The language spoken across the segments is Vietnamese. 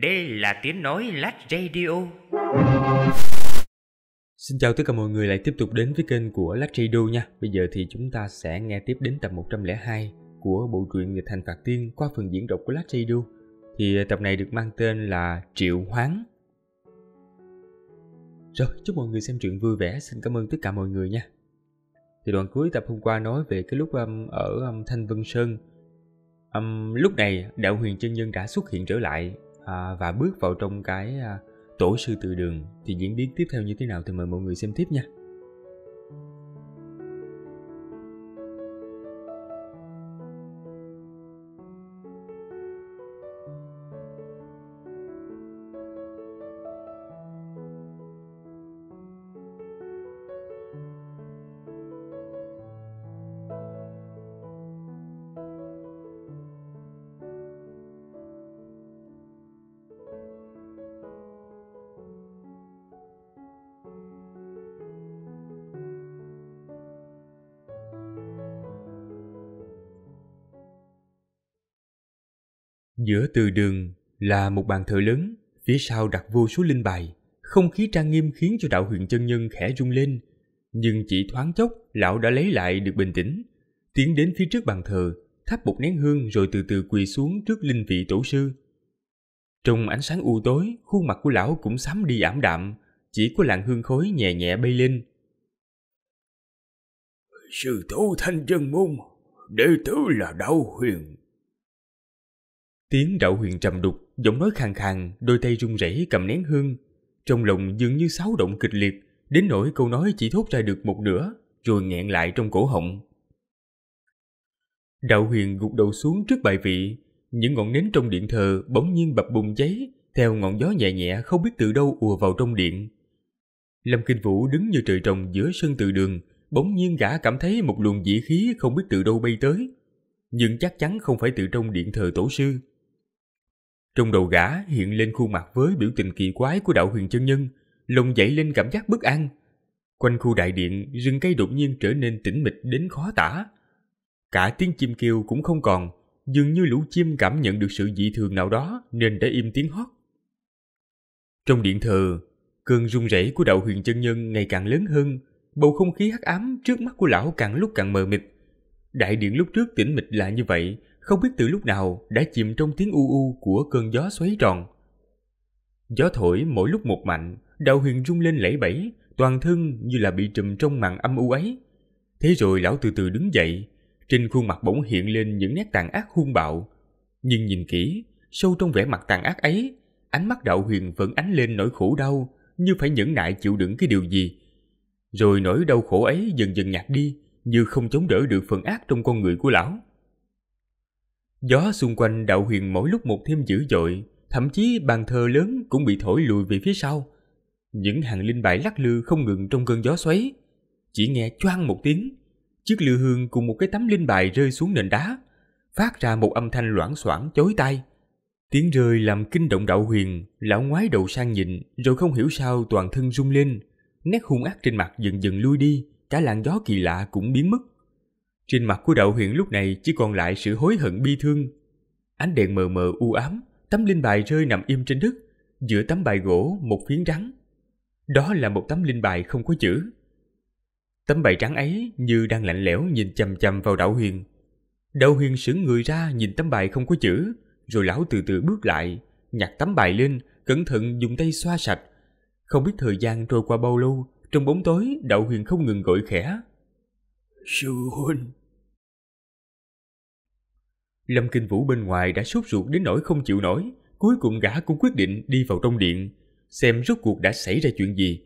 Đây là tiếng nói lát radio. Xin chào tất cả mọi người lại tiếp tục đến với kênh của Lách Radio nha. Bây giờ thì chúng ta sẽ nghe tiếp đến tập 102 của bộ truyện Nghịch Hành Phạt Tiên qua phần diễn đọc của Lách Radio. Thì à, tập này được mang tên là Triệu Hoáng. Rồi, chúc mọi người xem truyện vui vẻ. Xin cảm ơn tất cả mọi người nha. Thì đoạn cuối tập hôm qua nói về cái lúc um, ở um, Thanh Vân Sơn. Um, lúc này, Đạo Huyền Chân Nhân đã xuất hiện trở lại à, và bước vào trong cái à, tổ sư từ đường thì diễn biến tiếp theo như thế nào thì mời mọi người xem tiếp nha Giữa từ đường là một bàn thờ lớn, phía sau đặt vô số linh bài. Không khí trang nghiêm khiến cho đạo huyện chân nhân khẽ rung lên. Nhưng chỉ thoáng chốc, lão đã lấy lại được bình tĩnh. Tiến đến phía trước bàn thờ, thắp một nén hương rồi từ từ quỳ xuống trước linh vị tổ sư. Trong ánh sáng u tối, khuôn mặt của lão cũng sắm đi ảm đạm, chỉ có làn hương khói nhẹ nhẹ bay lên. Sư tổ thanh chân môn, đệ tử là đạo huyền Tiếng đạo huyền trầm đục, giọng nói khàn khàn, đôi tay run rẩy cầm nén hương. Trong lòng dường như xáo động kịch liệt, đến nỗi câu nói chỉ thốt ra được một nửa, rồi nghẹn lại trong cổ họng. Đạo huyền gục đầu xuống trước bài vị, những ngọn nến trong điện thờ bỗng nhiên bập bùng cháy, theo ngọn gió nhẹ nhẹ không biết từ đâu ùa vào trong điện. Lâm Kinh Vũ đứng như trời trồng giữa sân từ đường, bỗng nhiên gã cảm thấy một luồng dĩ khí không biết từ đâu bay tới, nhưng chắc chắn không phải từ trong điện thờ tổ sư. Trong đầu gã hiện lên khuôn mặt với biểu tình kỳ quái của đạo huyền chân nhân, lồng dậy lên cảm giác bất an. Quanh khu đại điện, rừng cây đột nhiên trở nên tĩnh mịch đến khó tả. Cả tiếng chim kêu cũng không còn, dường như lũ chim cảm nhận được sự dị thường nào đó nên đã im tiếng hót. Trong điện thờ, cơn rung rẩy của đạo huyền chân nhân ngày càng lớn hơn, bầu không khí hắc ám trước mắt của lão càng lúc càng mờ mịt. Đại điện lúc trước tĩnh mịch là như vậy, không biết từ lúc nào đã chìm trong tiếng u u của cơn gió xoáy tròn. Gió thổi mỗi lúc một mạnh, đạo huyền rung lên lẫy bẫy, toàn thân như là bị trùm trong màn âm u ấy. Thế rồi lão từ từ đứng dậy, trên khuôn mặt bỗng hiện lên những nét tàn ác hung bạo. Nhưng nhìn kỹ, sâu trong vẻ mặt tàn ác ấy, ánh mắt đạo huyền vẫn ánh lên nỗi khổ đau, như phải nhẫn nại chịu đựng cái điều gì. Rồi nỗi đau khổ ấy dần dần nhạt đi, như không chống đỡ được phần ác trong con người của lão. Gió xung quanh đạo huyền mỗi lúc một thêm dữ dội, thậm chí bàn thờ lớn cũng bị thổi lùi về phía sau. Những hàng linh bại lắc lư không ngừng trong cơn gió xoáy. Chỉ nghe choang một tiếng, chiếc lư hương cùng một cái tấm linh bài rơi xuống nền đá, phát ra một âm thanh loãng xoảng chối tai. Tiếng rơi làm kinh động đạo huyền, lão ngoái đầu sang nhìn, rồi không hiểu sao toàn thân rung lên. Nét hung ác trên mặt dần dần lui đi, cả làn gió kỳ lạ cũng biến mất. Trên mặt của đạo huyện lúc này chỉ còn lại sự hối hận bi thương. Ánh đèn mờ mờ u ám, tấm linh bài rơi nằm im trên đất, giữa tấm bài gỗ một phiến rắn. Đó là một tấm linh bài không có chữ. Tấm bài trắng ấy như đang lạnh lẽo nhìn chằm chằm vào đạo huyền. Đạo huyền sững người ra nhìn tấm bài không có chữ, rồi lão từ từ bước lại, nhặt tấm bài lên, cẩn thận dùng tay xoa sạch. Không biết thời gian trôi qua bao lâu, trong bóng tối đạo huyền không ngừng gọi khẽ. Sư huynh, Lâm Kinh Vũ bên ngoài đã sốt ruột đến nỗi không chịu nổi, cuối cùng gã cũng quyết định đi vào trong điện, xem rốt cuộc đã xảy ra chuyện gì.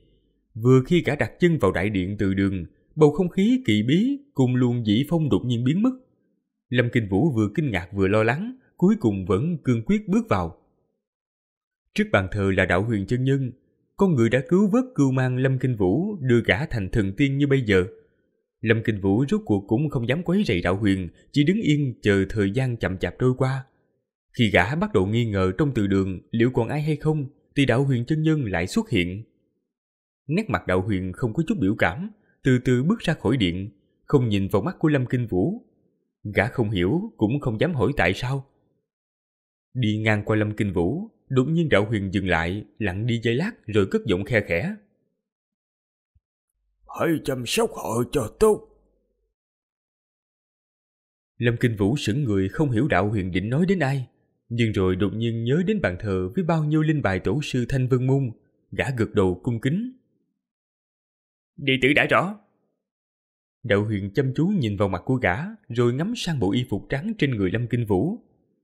Vừa khi gã đặt chân vào đại điện từ đường, bầu không khí kỳ bí cùng luồng dĩ phong đột nhiên biến mất. Lâm Kinh Vũ vừa kinh ngạc vừa lo lắng, cuối cùng vẫn cương quyết bước vào. Trước bàn thờ là đạo huyền chân nhân, con người đã cứu vớt cưu mang Lâm Kinh Vũ đưa gã thành thần tiên như bây giờ – Lâm Kinh Vũ rốt cuộc cũng không dám quấy rầy đạo huyền, chỉ đứng yên chờ thời gian chậm chạp trôi qua. Khi gã bắt đầu nghi ngờ trong từ đường liệu còn ai hay không, thì đạo huyền chân nhân lại xuất hiện. Nét mặt đạo huyền không có chút biểu cảm, từ từ bước ra khỏi điện, không nhìn vào mắt của Lâm Kinh Vũ. Gã không hiểu, cũng không dám hỏi tại sao. Đi ngang qua Lâm Kinh Vũ, đột nhiên đạo huyền dừng lại, lặng đi giây lát rồi cất giọng khe khẽ hãy chăm sóc họ cho tốt. Lâm Kinh Vũ sững người không hiểu đạo huyền định nói đến ai, nhưng rồi đột nhiên nhớ đến bàn thờ với bao nhiêu linh bài tổ sư Thanh Vân Môn, gã gật đầu cung kính. Đệ tử đã rõ. Đạo huyền chăm chú nhìn vào mặt của gã, rồi ngắm sang bộ y phục trắng trên người Lâm Kinh Vũ.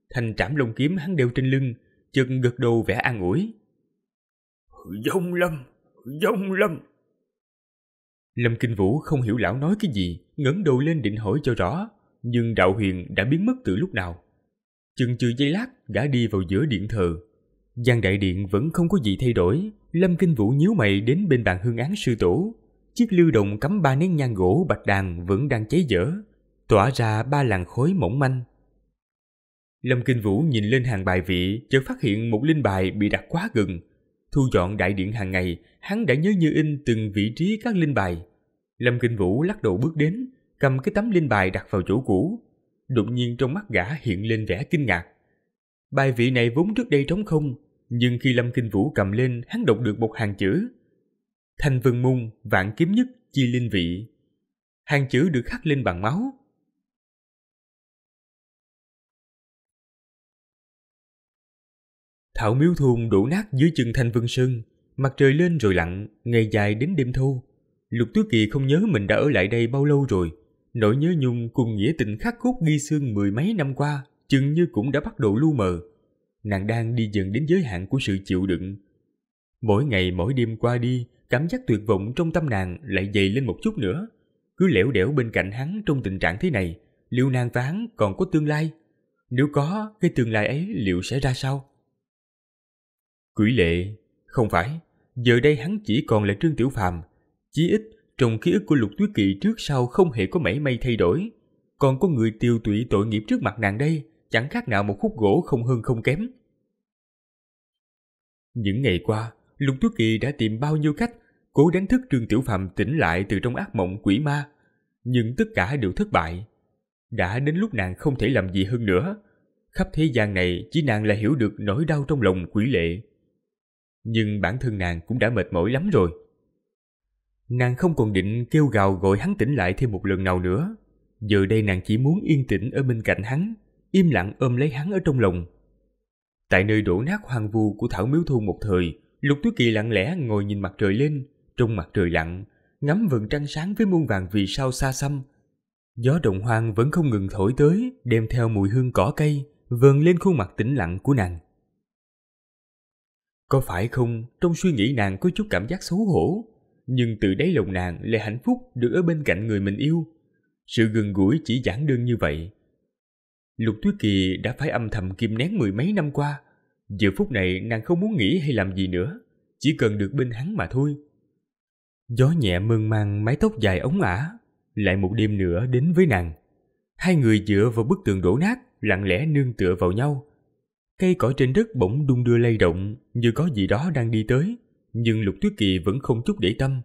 Thanh trảm lông kiếm hắn đeo trên lưng, chợt gật đầu vẻ an ủi. Dông Lâm, Dông Lâm, Lâm Kinh Vũ không hiểu lão nói cái gì, ngẩng đầu lên định hỏi cho rõ, nhưng đạo huyền đã biến mất từ lúc nào. Chừng chừ giây lát, đã đi vào giữa điện thờ. Gian đại điện vẫn không có gì thay đổi, Lâm Kinh Vũ nhíu mày đến bên bàn hương án sư tổ. Chiếc lưu động cắm ba nén nhang gỗ bạch đàn vẫn đang cháy dở, tỏa ra ba làn khói mỏng manh. Lâm Kinh Vũ nhìn lên hàng bài vị, chợt phát hiện một linh bài bị đặt quá gần, Thu dọn đại điện hàng ngày, hắn đã nhớ như in từng vị trí các linh bài. Lâm Kinh Vũ lắc đầu bước đến, cầm cái tấm linh bài đặt vào chỗ cũ. Đột nhiên trong mắt gã hiện lên vẻ kinh ngạc. Bài vị này vốn trước đây trống không, nhưng khi Lâm Kinh Vũ cầm lên, hắn đọc được một hàng chữ. Thành vân môn, vạn kiếm nhất, chi linh vị. Hàng chữ được khắc lên bằng máu, Thảo miếu thùng đổ nát dưới chân thanh vân sơn, mặt trời lên rồi lặn, ngày dài đến đêm thu. Lục Tứ Kỳ không nhớ mình đã ở lại đây bao lâu rồi. Nỗi nhớ nhung cùng nghĩa tình khắc cốt ghi xương mười mấy năm qua, chừng như cũng đã bắt đầu lu mờ. Nàng đang đi dần đến giới hạn của sự chịu đựng. Mỗi ngày mỗi đêm qua đi, cảm giác tuyệt vọng trong tâm nàng lại dày lên một chút nữa. Cứ lẻo đẻo bên cạnh hắn trong tình trạng thế này, liệu nàng và hắn còn có tương lai? Nếu có, cái tương lai ấy liệu sẽ ra sao? Quỷ lệ, không phải, giờ đây hắn chỉ còn là Trương Tiểu Phàm, chí ít trong ký ức của Lục Tuyết Kỳ trước sau không hề có mảy may thay đổi. Còn có người tiêu tụy tội nghiệp trước mặt nàng đây, chẳng khác nào một khúc gỗ không hơn không kém. Những ngày qua, Lục Tuyết Kỳ đã tìm bao nhiêu cách cố đánh thức Trương Tiểu Phàm tỉnh lại từ trong ác mộng quỷ ma, nhưng tất cả đều thất bại. Đã đến lúc nàng không thể làm gì hơn nữa, khắp thế gian này chỉ nàng là hiểu được nỗi đau trong lòng quỷ lệ nhưng bản thân nàng cũng đã mệt mỏi lắm rồi. Nàng không còn định kêu gào gọi hắn tỉnh lại thêm một lần nào nữa. Giờ đây nàng chỉ muốn yên tĩnh ở bên cạnh hắn, im lặng ôm lấy hắn ở trong lòng. Tại nơi đổ nát hoang vu của Thảo Miếu Thôn một thời, Lục Tuyết Kỳ lặng lẽ ngồi nhìn mặt trời lên, trong mặt trời lặng, ngắm vầng trăng sáng với muôn vàng vì sao xa xăm. Gió động hoang vẫn không ngừng thổi tới, đem theo mùi hương cỏ cây, vờn lên khuôn mặt tĩnh lặng của nàng. Có phải không, trong suy nghĩ nàng có chút cảm giác xấu hổ, nhưng từ đáy lòng nàng lại hạnh phúc được ở bên cạnh người mình yêu. Sự gần gũi chỉ giản đơn như vậy. Lục Tuyết Kỳ đã phải âm thầm kìm nén mười mấy năm qua. Giờ phút này nàng không muốn nghĩ hay làm gì nữa, chỉ cần được bên hắn mà thôi. Gió nhẹ mơn mang mái tóc dài ống ả, lại một đêm nữa đến với nàng. Hai người dựa vào bức tường đổ nát, lặng lẽ nương tựa vào nhau, Cây cỏ trên đất bỗng đung đưa lay động như có gì đó đang đi tới, nhưng Lục Tuyết Kỳ vẫn không chút để tâm.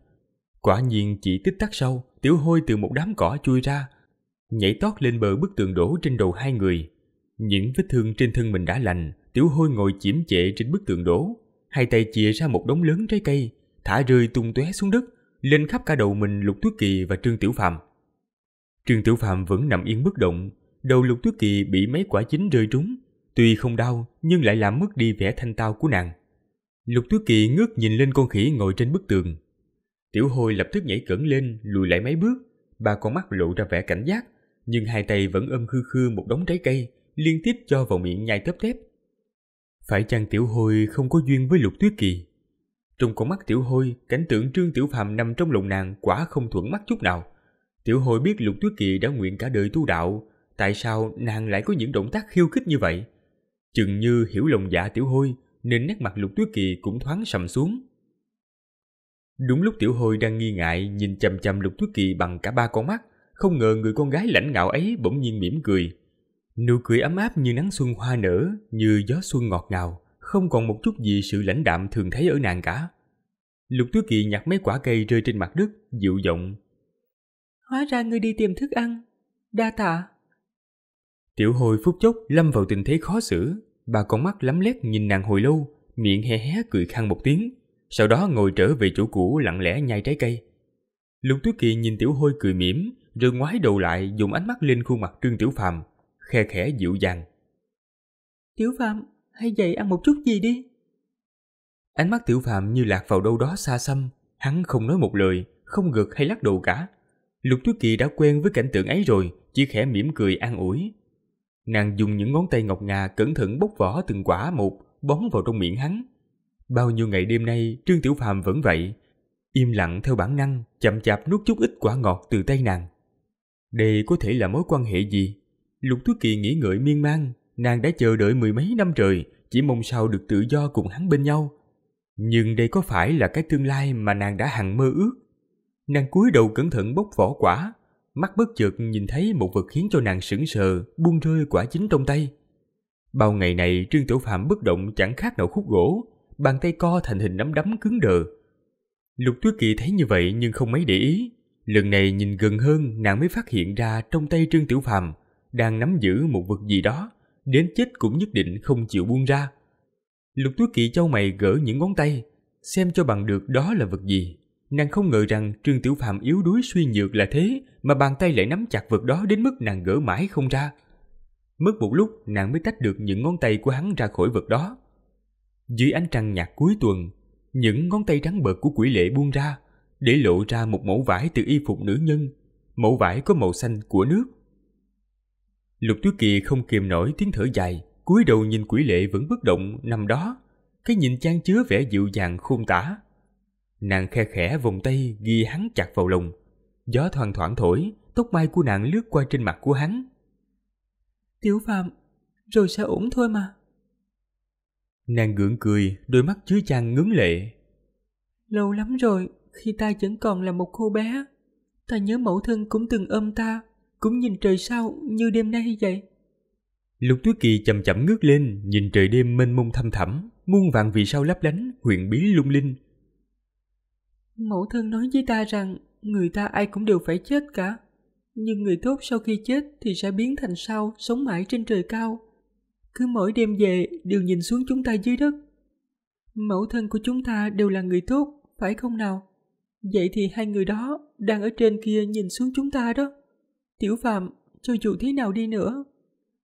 Quả nhiên chỉ tích tắc sau, tiểu hôi từ một đám cỏ chui ra, nhảy tót lên bờ bức tường đổ trên đầu hai người. Những vết thương trên thân mình đã lành, tiểu hôi ngồi chiếm chệ trên bức tường đổ, hai tay chìa ra một đống lớn trái cây, thả rơi tung tóe xuống đất, lên khắp cả đầu mình Lục Tuyết Kỳ và Trương Tiểu Phàm. Trương Tiểu Phàm vẫn nằm yên bất động, đầu Lục Tuyết Kỳ bị mấy quả chín rơi trúng, Tuy không đau nhưng lại làm mất đi vẻ thanh tao của nàng. Lục Tứ Kỳ ngước nhìn lên con khỉ ngồi trên bức tường. Tiểu hồi lập tức nhảy cẩn lên, lùi lại mấy bước, ba con mắt lộ ra vẻ cảnh giác, nhưng hai tay vẫn ôm khư khư một đống trái cây, liên tiếp cho vào miệng nhai tấp tép. Phải chăng Tiểu hồi không có duyên với Lục Tuyết Kỳ? Trong con mắt Tiểu hồi cảnh tượng Trương Tiểu Phàm nằm trong lòng nàng quả không thuận mắt chút nào. Tiểu hồi biết Lục Tuyết Kỳ đã nguyện cả đời tu đạo, tại sao nàng lại có những động tác khiêu khích như vậy? chừng như hiểu lòng dạ tiểu hôi nên nét mặt lục tuyết kỳ cũng thoáng sầm xuống đúng lúc tiểu hôi đang nghi ngại nhìn chằm chằm lục tuyết kỳ bằng cả ba con mắt không ngờ người con gái lãnh ngạo ấy bỗng nhiên mỉm cười nụ cười ấm áp như nắng xuân hoa nở như gió xuân ngọt ngào không còn một chút gì sự lãnh đạm thường thấy ở nàng cả lục tuyết kỳ nhặt mấy quả cây rơi trên mặt đất dịu giọng hóa ra ngươi đi tìm thức ăn đa tạ Tiểu hồi phút chốc lâm vào tình thế khó xử, bà con mắt lắm lét nhìn nàng hồi lâu, miệng hé hé cười khăn một tiếng, sau đó ngồi trở về chỗ cũ lặng lẽ nhai trái cây. Lục Tuyết Kỳ nhìn Tiểu Hôi cười mỉm, rồi ngoái đầu lại dùng ánh mắt lên khuôn mặt Trương Tiểu Phàm, khe khẽ dịu dàng. "Tiểu Phàm, hay dậy ăn một chút gì đi." Ánh mắt Tiểu Phàm như lạc vào đâu đó xa xăm, hắn không nói một lời, không gật hay lắc đầu cả. Lục Tuyết Kỳ đã quen với cảnh tượng ấy rồi, chỉ khẽ mỉm cười an ủi, Nàng dùng những ngón tay ngọc ngà cẩn thận bóc vỏ từng quả một, bón vào trong miệng hắn. Bao nhiêu ngày đêm nay, Trương Tiểu Phàm vẫn vậy. Im lặng theo bản năng, chậm chạp nuốt chút ít quả ngọt từ tay nàng. Đây có thể là mối quan hệ gì? Lục Tuyết Kỳ nghĩ ngợi miên man, nàng đã chờ đợi mười mấy năm trời, chỉ mong sao được tự do cùng hắn bên nhau. Nhưng đây có phải là cái tương lai mà nàng đã hằng mơ ước? Nàng cúi đầu cẩn thận bóc vỏ quả, mắt bất chợt nhìn thấy một vật khiến cho nàng sững sờ, buông rơi quả chính trong tay. Bao ngày này Trương Tiểu Phạm bất động chẳng khác nào khúc gỗ, bàn tay co thành hình nắm đấm cứng đờ. Lục Tuyết Kỳ thấy như vậy nhưng không mấy để ý. Lần này nhìn gần hơn nàng mới phát hiện ra trong tay Trương Tiểu Phạm đang nắm giữ một vật gì đó, đến chết cũng nhất định không chịu buông ra. Lục Tuyết Kỳ châu mày gỡ những ngón tay, xem cho bằng được đó là vật gì. Nàng không ngờ rằng Trương Tiểu Phạm yếu đuối suy nhược là thế mà bàn tay lại nắm chặt vật đó đến mức nàng gỡ mãi không ra. Mất một lúc, nàng mới tách được những ngón tay của hắn ra khỏi vật đó. Dưới ánh trăng nhạt cuối tuần, những ngón tay trắng bợt của quỷ lệ buông ra, để lộ ra một mẫu vải từ y phục nữ nhân, mẫu vải có màu xanh của nước. Lục Tú Kỳ không kìm nổi tiếng thở dài, cúi đầu nhìn quỷ lệ vẫn bất động nằm đó, cái nhìn trang chứa vẻ dịu dàng khôn tả. Nàng khe khẽ vòng tay ghi hắn chặt vào lòng, Gió thoang thoảng thổi, tóc mai của nàng lướt qua trên mặt của hắn. Tiểu Phạm, rồi sẽ ổn thôi mà. Nàng gượng cười, đôi mắt chứa chan ngấn lệ. Lâu lắm rồi, khi ta vẫn còn là một cô bé, ta nhớ mẫu thân cũng từng ôm ta, cũng nhìn trời sao như đêm nay vậy. Lục Tuyết Kỳ chậm chậm ngước lên, nhìn trời đêm mênh mông thâm thẳm, muôn vạn vì sao lấp lánh, huyền bí lung linh. Mẫu thân nói với ta rằng Người ta ai cũng đều phải chết cả. Nhưng người tốt sau khi chết thì sẽ biến thành sao sống mãi trên trời cao. Cứ mỗi đêm về đều nhìn xuống chúng ta dưới đất. Mẫu thân của chúng ta đều là người tốt, phải không nào? Vậy thì hai người đó đang ở trên kia nhìn xuống chúng ta đó. Tiểu Phạm, cho dù thế nào đi nữa,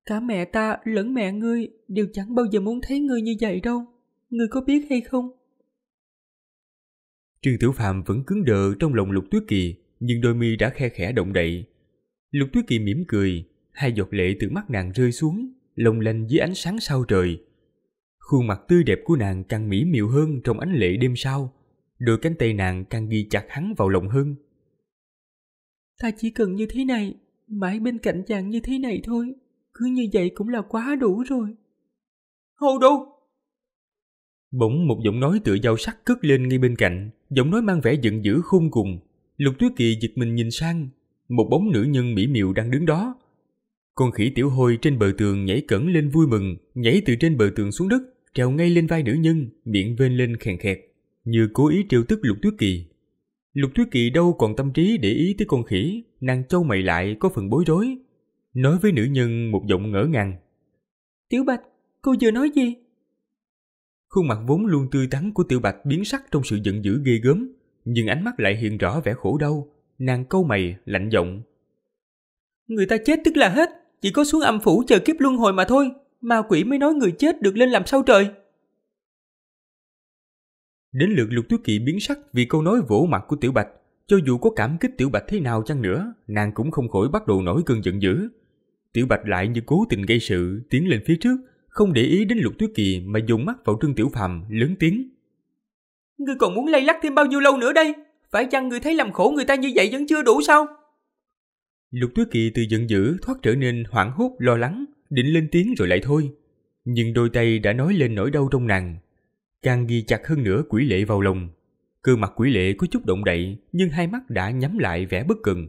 cả mẹ ta lẫn mẹ ngươi đều chẳng bao giờ muốn thấy ngươi như vậy đâu. Ngươi có biết hay không? Trương Tiểu Phàm vẫn cứng đờ trong lòng Lục Tuyết Kỳ, nhưng đôi mi đã khe khẽ động đậy. Lục Tuyết Kỳ mỉm cười, hai giọt lệ từ mắt nàng rơi xuống, lồng lanh dưới ánh sáng sao trời. Khuôn mặt tươi đẹp của nàng càng mỹ miều hơn trong ánh lệ đêm sau, đôi cánh tay nàng càng ghi chặt hắn vào lòng hơn. Ta chỉ cần như thế này, mãi bên cạnh chàng như thế này thôi, cứ như vậy cũng là quá đủ rồi. Hầu đâu! Bỗng một giọng nói tựa dao sắc cất lên ngay bên cạnh, giọng nói mang vẻ giận dữ khôn cùng. Lục Tuyết Kỳ giật mình nhìn sang, một bóng nữ nhân mỹ miều đang đứng đó. Con khỉ tiểu hôi trên bờ tường nhảy cẩn lên vui mừng, nhảy từ trên bờ tường xuống đất, trèo ngay lên vai nữ nhân, miệng vên lên khèn khẹt, như cố ý trêu tức Lục Tuyết Kỳ. Lục Tuyết Kỳ đâu còn tâm trí để ý tới con khỉ, nàng châu mày lại có phần bối rối. Nói với nữ nhân một giọng ngỡ ngàng. Tiểu Bạch, cô vừa nói gì? Khuôn mặt vốn luôn tươi tắn của Tiểu Bạch biến sắc trong sự giận dữ ghê gớm, nhưng ánh mắt lại hiện rõ vẻ khổ đau. Nàng câu mày, lạnh giọng. Người ta chết tức là hết, chỉ có xuống âm phủ chờ kiếp luân hồi mà thôi. Ma quỷ mới nói người chết được lên làm sao trời. Đến lượt lục Tú kỵ biến sắc vì câu nói vỗ mặt của Tiểu Bạch. Cho dù có cảm kích Tiểu Bạch thế nào chăng nữa, nàng cũng không khỏi bắt đầu nổi cơn giận dữ. Tiểu Bạch lại như cố tình gây sự, tiến lên phía trước, không để ý đến Lục Tuyết Kỳ mà dùng mắt vào Trương Tiểu Phàm lớn tiếng. Ngươi còn muốn lay lắc thêm bao nhiêu lâu nữa đây? Phải chăng ngươi thấy làm khổ người ta như vậy vẫn chưa đủ sao? Lục Tuyết Kỳ từ giận dữ thoát trở nên hoảng hốt lo lắng, định lên tiếng rồi lại thôi. Nhưng đôi tay đã nói lên nỗi đau trong nàng. Càng ghi chặt hơn nữa quỷ lệ vào lòng. Cơ mặt quỷ lệ có chút động đậy nhưng hai mắt đã nhắm lại vẻ bất cần.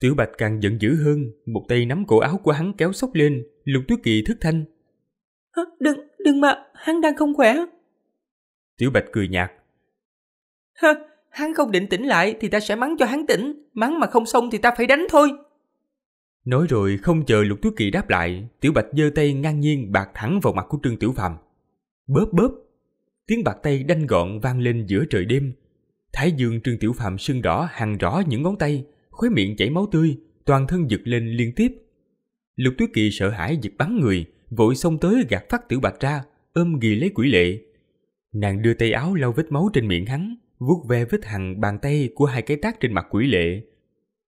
Tiểu Bạch càng giận dữ hơn, một tay nắm cổ áo của hắn kéo sốc lên, Lục Tuyết Kỳ thức thanh, Đừng, đừng mà, hắn đang không khỏe. Tiểu Bạch cười nhạt. Ha, hắn không định tỉnh lại thì ta sẽ mắng cho hắn tỉnh, mắng mà không xong thì ta phải đánh thôi. Nói rồi không chờ Lục Tuyết Kỳ đáp lại, Tiểu Bạch giơ tay ngang nhiên bạc thẳng vào mặt của Trương Tiểu Phàm. bớp bớp tiếng bạc tay đanh gọn vang lên giữa trời đêm. Thái dương Trương Tiểu Phàm sưng đỏ hằn rõ những ngón tay, khóe miệng chảy máu tươi, toàn thân giật lên liên tiếp. Lục Tuyết Kỳ sợ hãi giật bắn người, vội xông tới gạt phát tiểu bạch ra, ôm ghì lấy quỷ lệ. Nàng đưa tay áo lau vết máu trên miệng hắn, vuốt ve vết hằn bàn tay của hai cái tác trên mặt quỷ lệ.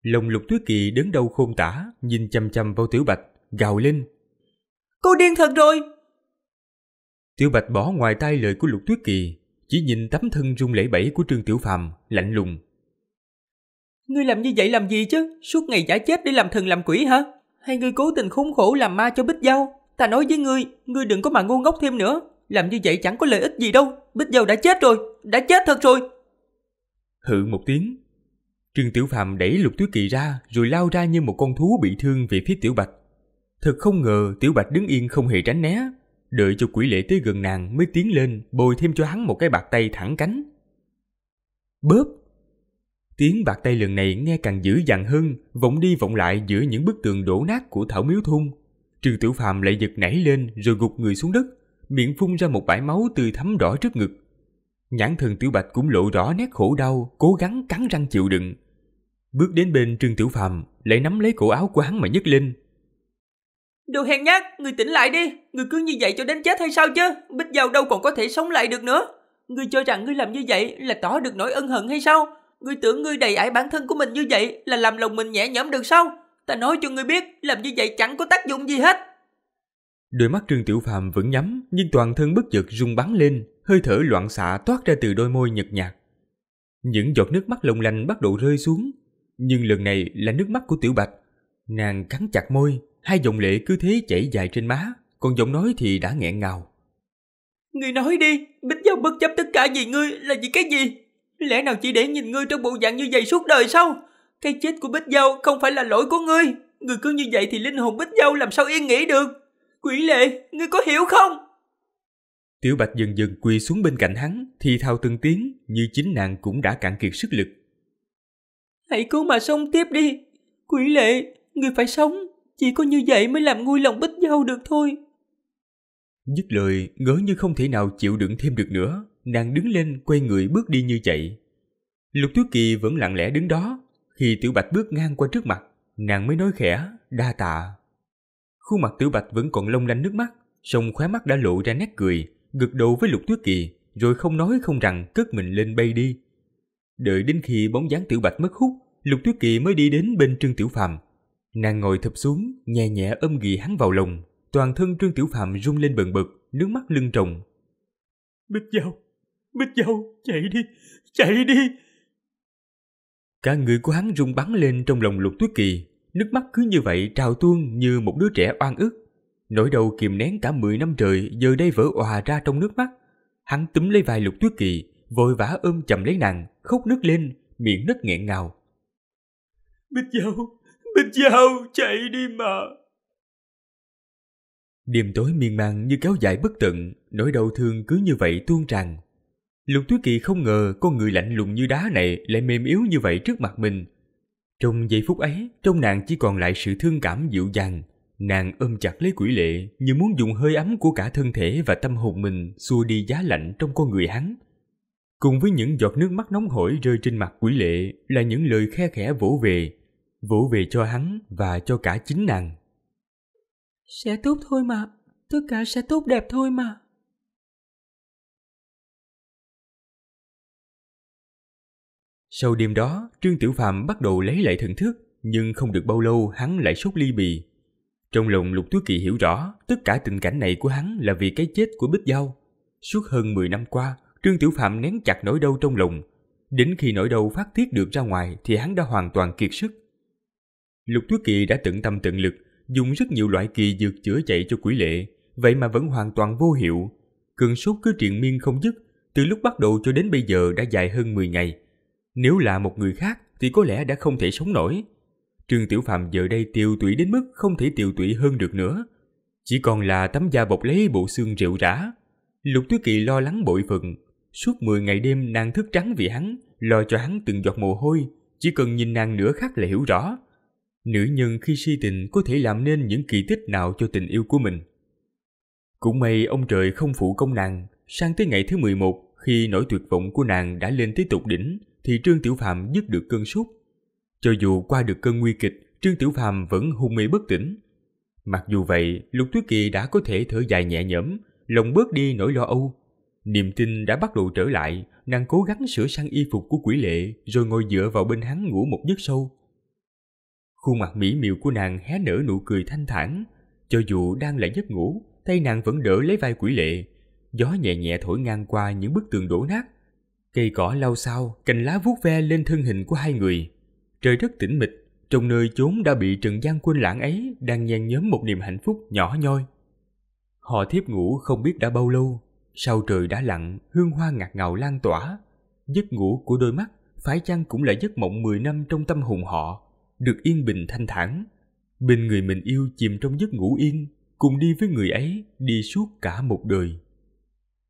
lồng lục tuyết kỳ đứng đâu khôn tả, nhìn chăm chăm vào tiểu bạch, gào lên. Cô điên thật rồi! Tiểu bạch bỏ ngoài tay lời của lục tuyết kỳ, chỉ nhìn tấm thân rung lẩy bẩy của trương tiểu phàm, lạnh lùng. Ngươi làm như vậy làm gì chứ? Suốt ngày giả chết để làm thần làm quỷ hả? Hay ngươi cố tình khốn khổ làm ma cho bích giao Ta nói với ngươi, ngươi đừng có mà ngu ngốc thêm nữa. Làm như vậy chẳng có lợi ích gì đâu. Bích Dâu đã chết rồi, đã chết thật rồi. Hự một tiếng. Trương Tiểu Phàm đẩy Lục Tuyết Kỳ ra rồi lao ra như một con thú bị thương về phía Tiểu Bạch. Thật không ngờ Tiểu Bạch đứng yên không hề tránh né. Đợi cho quỷ lệ tới gần nàng mới tiến lên bồi thêm cho hắn một cái bạc tay thẳng cánh. bớp, Tiếng bạc tay lần này nghe càng dữ dằn hơn, vọng đi vọng lại giữa những bức tường đổ nát của Thảo Miếu Thung Trương Tiểu Phàm lại giật nảy lên rồi gục người xuống đất, miệng phun ra một bãi máu tươi thấm đỏ trước ngực. Nhãn thần Tiểu Bạch cũng lộ rõ nét khổ đau, cố gắng cắn răng chịu đựng. Bước đến bên Trương Tiểu Phàm, lại nắm lấy cổ áo của hắn mà nhấc lên. Đồ hèn nhát, người tỉnh lại đi, người cứ như vậy cho đến chết hay sao chứ? Bích giàu đâu còn có thể sống lại được nữa. Người cho rằng người làm như vậy là tỏ được nỗi ân hận hay sao? Người tưởng người đầy ải bản thân của mình như vậy là làm lòng mình nhẹ nhõm được sao? Ta nói cho ngươi biết, làm như vậy chẳng có tác dụng gì hết. Đôi mắt Trương Tiểu Phàm vẫn nhắm, nhưng toàn thân bất chợt rung bắn lên, hơi thở loạn xạ toát ra từ đôi môi nhợt nhạt. Những giọt nước mắt lồng lanh bắt đầu rơi xuống, nhưng lần này là nước mắt của Tiểu Bạch. Nàng cắn chặt môi, hai dòng lệ cứ thế chảy dài trên má, còn giọng nói thì đã nghẹn ngào. Ngươi nói đi, Bích Giao bất chấp tất cả vì ngươi là vì cái gì? Lẽ nào chỉ để nhìn ngươi trong bộ dạng như vậy suốt đời sao? Cái chết của Bích Dâu không phải là lỗi của ngươi. người cứ như vậy thì linh hồn Bích Dâu làm sao yên nghỉ được. Quỷ lệ, ngươi có hiểu không? Tiểu Bạch dần dần quỳ xuống bên cạnh hắn, thì thao từng tiếng như chính nàng cũng đã cạn kiệt sức lực. Hãy cố mà sống tiếp đi. Quỷ lệ, ngươi phải sống. Chỉ có như vậy mới làm nguôi lòng Bích Dâu được thôi. Dứt lời, ngớ như không thể nào chịu đựng thêm được nữa. Nàng đứng lên, quay người bước đi như chạy. Lục Tiếu Kỳ vẫn lặng lẽ đứng đó, khi Tiểu Bạch bước ngang qua trước mặt, nàng mới nói khẽ, đa tạ. Khuôn mặt Tiểu Bạch vẫn còn long lanh nước mắt, song khóe mắt đã lộ ra nét cười, gật đầu với Lục Tuyết Kỳ, rồi không nói không rằng cất mình lên bay đi. Đợi đến khi bóng dáng Tiểu Bạch mất hút, Lục Tuyết Kỳ mới đi đến bên Trương Tiểu Phàm. Nàng ngồi thập xuống, nhẹ nhẹ ôm ghì hắn vào lòng, toàn thân Trương Tiểu Phàm run lên bần bật, nước mắt lưng tròng. Bích Dâu, Bích Dâu, chạy đi, chạy đi. Cả người của hắn rung bắn lên trong lòng lục tuyết kỳ, nước mắt cứ như vậy trào tuôn như một đứa trẻ oan ức. Nỗi đầu kìm nén cả 10 năm trời giờ đây vỡ òa ra trong nước mắt. Hắn túm lấy vai lục tuyết kỳ, vội vã ôm chầm lấy nàng, khóc nước lên, miệng nứt nghẹn ngào. Bích Giao, Bích Giao, chạy đi mà. Đêm tối miên man như kéo dài bất tận, nỗi đau thương cứ như vậy tuôn tràn Lục Tuyết Kỳ không ngờ con người lạnh lùng như đá này lại mềm yếu như vậy trước mặt mình. Trong giây phút ấy, trong nàng chỉ còn lại sự thương cảm dịu dàng. Nàng ôm chặt lấy quỷ lệ như muốn dùng hơi ấm của cả thân thể và tâm hồn mình xua đi giá lạnh trong con người hắn. Cùng với những giọt nước mắt nóng hổi rơi trên mặt quỷ lệ là những lời khe khẽ vỗ về, vỗ về cho hắn và cho cả chính nàng. Sẽ tốt thôi mà, tất cả sẽ tốt đẹp thôi mà. Sau đêm đó, Trương Tiểu Phàm bắt đầu lấy lại thần thức, nhưng không được bao lâu hắn lại sốt ly bì. Trong lòng Lục Tú Kỳ hiểu rõ, tất cả tình cảnh này của hắn là vì cái chết của Bích dao Suốt hơn 10 năm qua, Trương Tiểu phàm nén chặt nỗi đau trong lòng. Đến khi nỗi đau phát tiết được ra ngoài thì hắn đã hoàn toàn kiệt sức. Lục Tú Kỳ đã tận tâm tận lực, dùng rất nhiều loại kỳ dược chữa chạy cho quỷ lệ, vậy mà vẫn hoàn toàn vô hiệu. Cơn sốt cứ triền miên không dứt, từ lúc bắt đầu cho đến bây giờ đã dài hơn 10 ngày, nếu là một người khác thì có lẽ đã không thể sống nổi. Trương Tiểu Phàm giờ đây tiêu tụy đến mức không thể tiêu tụy hơn được nữa. Chỉ còn là tấm da bọc lấy bộ xương rệu rã. Lục Tuyết Kỳ lo lắng bội phần. Suốt 10 ngày đêm nàng thức trắng vì hắn, lo cho hắn từng giọt mồ hôi, chỉ cần nhìn nàng nửa khắc là hiểu rõ. Nữ nhân khi si tình có thể làm nên những kỳ tích nào cho tình yêu của mình. Cũng may ông trời không phụ công nàng, sang tới ngày thứ 11 khi nỗi tuyệt vọng của nàng đã lên tới tục đỉnh, thì Trương Tiểu Phạm dứt được cơn sốt. Cho dù qua được cơn nguy kịch, Trương Tiểu Phạm vẫn hôn mê bất tỉnh. Mặc dù vậy, Lục Tuyết Kỳ đã có thể thở dài nhẹ nhõm, lòng bớt đi nỗi lo âu. Niềm tin đã bắt đầu trở lại, nàng cố gắng sửa sang y phục của quỷ lệ rồi ngồi dựa vào bên hắn ngủ một giấc sâu. Khuôn mặt mỹ miều của nàng hé nở nụ cười thanh thản. Cho dù đang là giấc ngủ, tay nàng vẫn đỡ lấy vai quỷ lệ. Gió nhẹ nhẹ thổi ngang qua những bức tường đổ nát, Cây cỏ lau sau, cành lá vuốt ve lên thân hình của hai người. Trời rất tĩnh mịch, trong nơi chốn đã bị trần gian quên lãng ấy đang nhen nhóm một niềm hạnh phúc nhỏ nhoi. Họ thiếp ngủ không biết đã bao lâu, sau trời đã lặng, hương hoa ngạt ngào lan tỏa. Giấc ngủ của đôi mắt phải chăng cũng là giấc mộng 10 năm trong tâm hồn họ, được yên bình thanh thản. Bên người mình yêu chìm trong giấc ngủ yên, cùng đi với người ấy đi suốt cả một đời.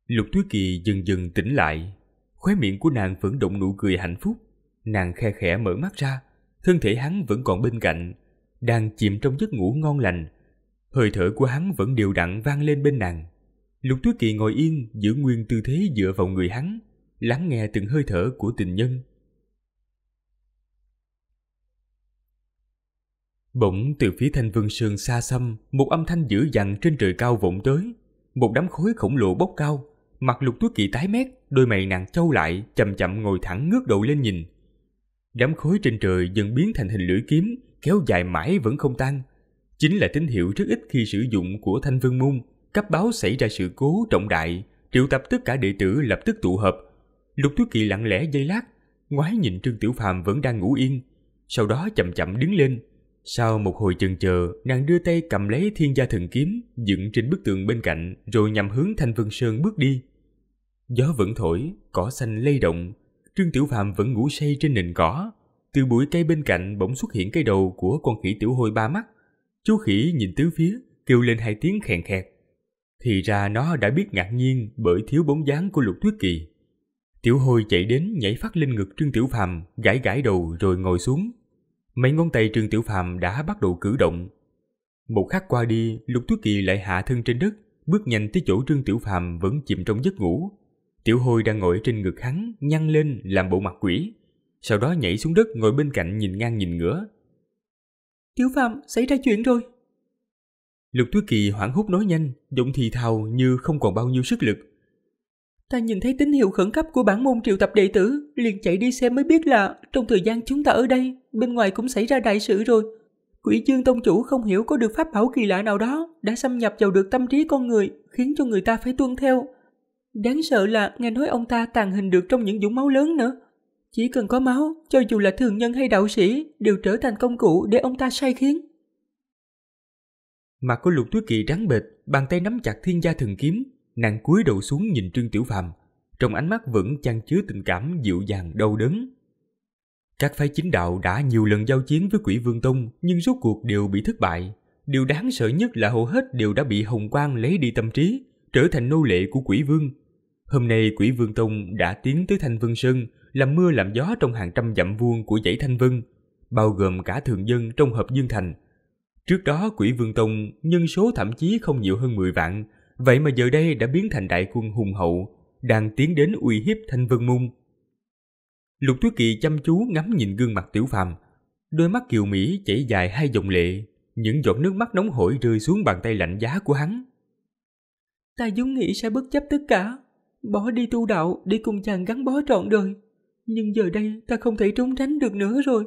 Lục Tuyết Kỳ dần dần tỉnh lại, Khóe miệng của nàng vẫn động nụ cười hạnh phúc. Nàng khe khẽ mở mắt ra, thân thể hắn vẫn còn bên cạnh, đang chìm trong giấc ngủ ngon lành. Hơi thở của hắn vẫn đều đặn vang lên bên nàng. Lục Tuyết Kỳ ngồi yên giữ nguyên tư thế dựa vào người hắn, lắng nghe từng hơi thở của tình nhân. Bỗng từ phía thanh vương sơn xa xăm, một âm thanh dữ dằn trên trời cao vọng tới. Một đám khối khổng lồ bốc cao, Mặt lục tú kỳ tái mét, đôi mày nặng trâu lại, chậm chậm ngồi thẳng ngước đầu lên nhìn. Đám khối trên trời dần biến thành hình lưỡi kiếm, kéo dài mãi vẫn không tan. Chính là tín hiệu rất ít khi sử dụng của thanh vương môn, cấp báo xảy ra sự cố trọng đại, triệu tập tất cả đệ tử lập tức tụ hợp Lục Tú Kỳ lặng lẽ giây lát, ngoái nhìn Trương Tiểu Phàm vẫn đang ngủ yên, sau đó chậm chậm đứng lên. Sau một hồi chần chờ, nàng đưa tay cầm lấy Thiên Gia Thần Kiếm dựng trên bức tường bên cạnh, rồi nhằm hướng Thanh Vân Sơn bước đi. Gió vẫn thổi, cỏ xanh lay động, Trương Tiểu Phàm vẫn ngủ say trên nền cỏ. Từ bụi cây bên cạnh bỗng xuất hiện cái đầu của con khỉ tiểu hôi ba mắt. Chú khỉ nhìn tứ phía, kêu lên hai tiếng khèn khẹt. Thì ra nó đã biết ngạc nhiên bởi thiếu bóng dáng của Lục Tuyết Kỳ. Tiểu hôi chạy đến nhảy phát lên ngực Trương Tiểu Phàm, gãi gãi đầu rồi ngồi xuống. Mấy ngón tay Trương Tiểu Phàm đã bắt đầu cử động. Một khắc qua đi, Lục Tuyết Kỳ lại hạ thân trên đất, bước nhanh tới chỗ Trương Tiểu Phàm vẫn chìm trong giấc ngủ, Tiểu Hôi đang ngồi trên ngực hắn, nhăn lên làm bộ mặt quỷ, sau đó nhảy xuống đất ngồi bên cạnh nhìn ngang nhìn ngửa. Tiểu Phạm, xảy ra chuyện rồi. Lục Tuyết Kỳ hoảng hốt nói nhanh, giọng thì thào như không còn bao nhiêu sức lực. Ta nhìn thấy tín hiệu khẩn cấp của bản môn triệu tập đệ tử, liền chạy đi xem mới biết là trong thời gian chúng ta ở đây, bên ngoài cũng xảy ra đại sự rồi. Quỷ dương tông chủ không hiểu có được pháp bảo kỳ lạ nào đó, đã xâm nhập vào được tâm trí con người, khiến cho người ta phải tuân theo, Đáng sợ là nghe nói ông ta tàn hình được trong những dũng máu lớn nữa. Chỉ cần có máu, cho dù là thường nhân hay đạo sĩ, đều trở thành công cụ để ông ta sai khiến. Mặt của lục túi kỵ trắng bệt, bàn tay nắm chặt thiên gia thần kiếm, nàng cúi đầu xuống nhìn Trương Tiểu Phàm, trong ánh mắt vẫn chăn chứa tình cảm dịu dàng đau đớn. Các phái chính đạo đã nhiều lần giao chiến với Quỷ Vương Tông nhưng rốt cuộc đều bị thất bại. Điều đáng sợ nhất là hầu hết đều đã bị Hồng Quang lấy đi tâm trí, trở thành nô lệ của quỷ vương. Hôm nay quỷ vương tông đã tiến tới Thanh Vân Sơn, làm mưa làm gió trong hàng trăm dặm vuông của dãy Thanh Vân, bao gồm cả thường dân trong hợp Dương Thành. Trước đó quỷ vương tông nhân số thậm chí không nhiều hơn 10 vạn, vậy mà giờ đây đã biến thành đại quân hùng hậu, đang tiến đến uy hiếp Thanh Vân Môn. Lục Tuyết Kỳ chăm chú ngắm nhìn gương mặt Tiểu Phàm, đôi mắt kiều mỹ chảy dài hai dòng lệ, những giọt nước mắt nóng hổi rơi xuống bàn tay lạnh giá của hắn ta vốn nghĩ sẽ bất chấp tất cả, bỏ đi tu đạo để cùng chàng gắn bó trọn đời. Nhưng giờ đây ta không thể trốn tránh được nữa rồi.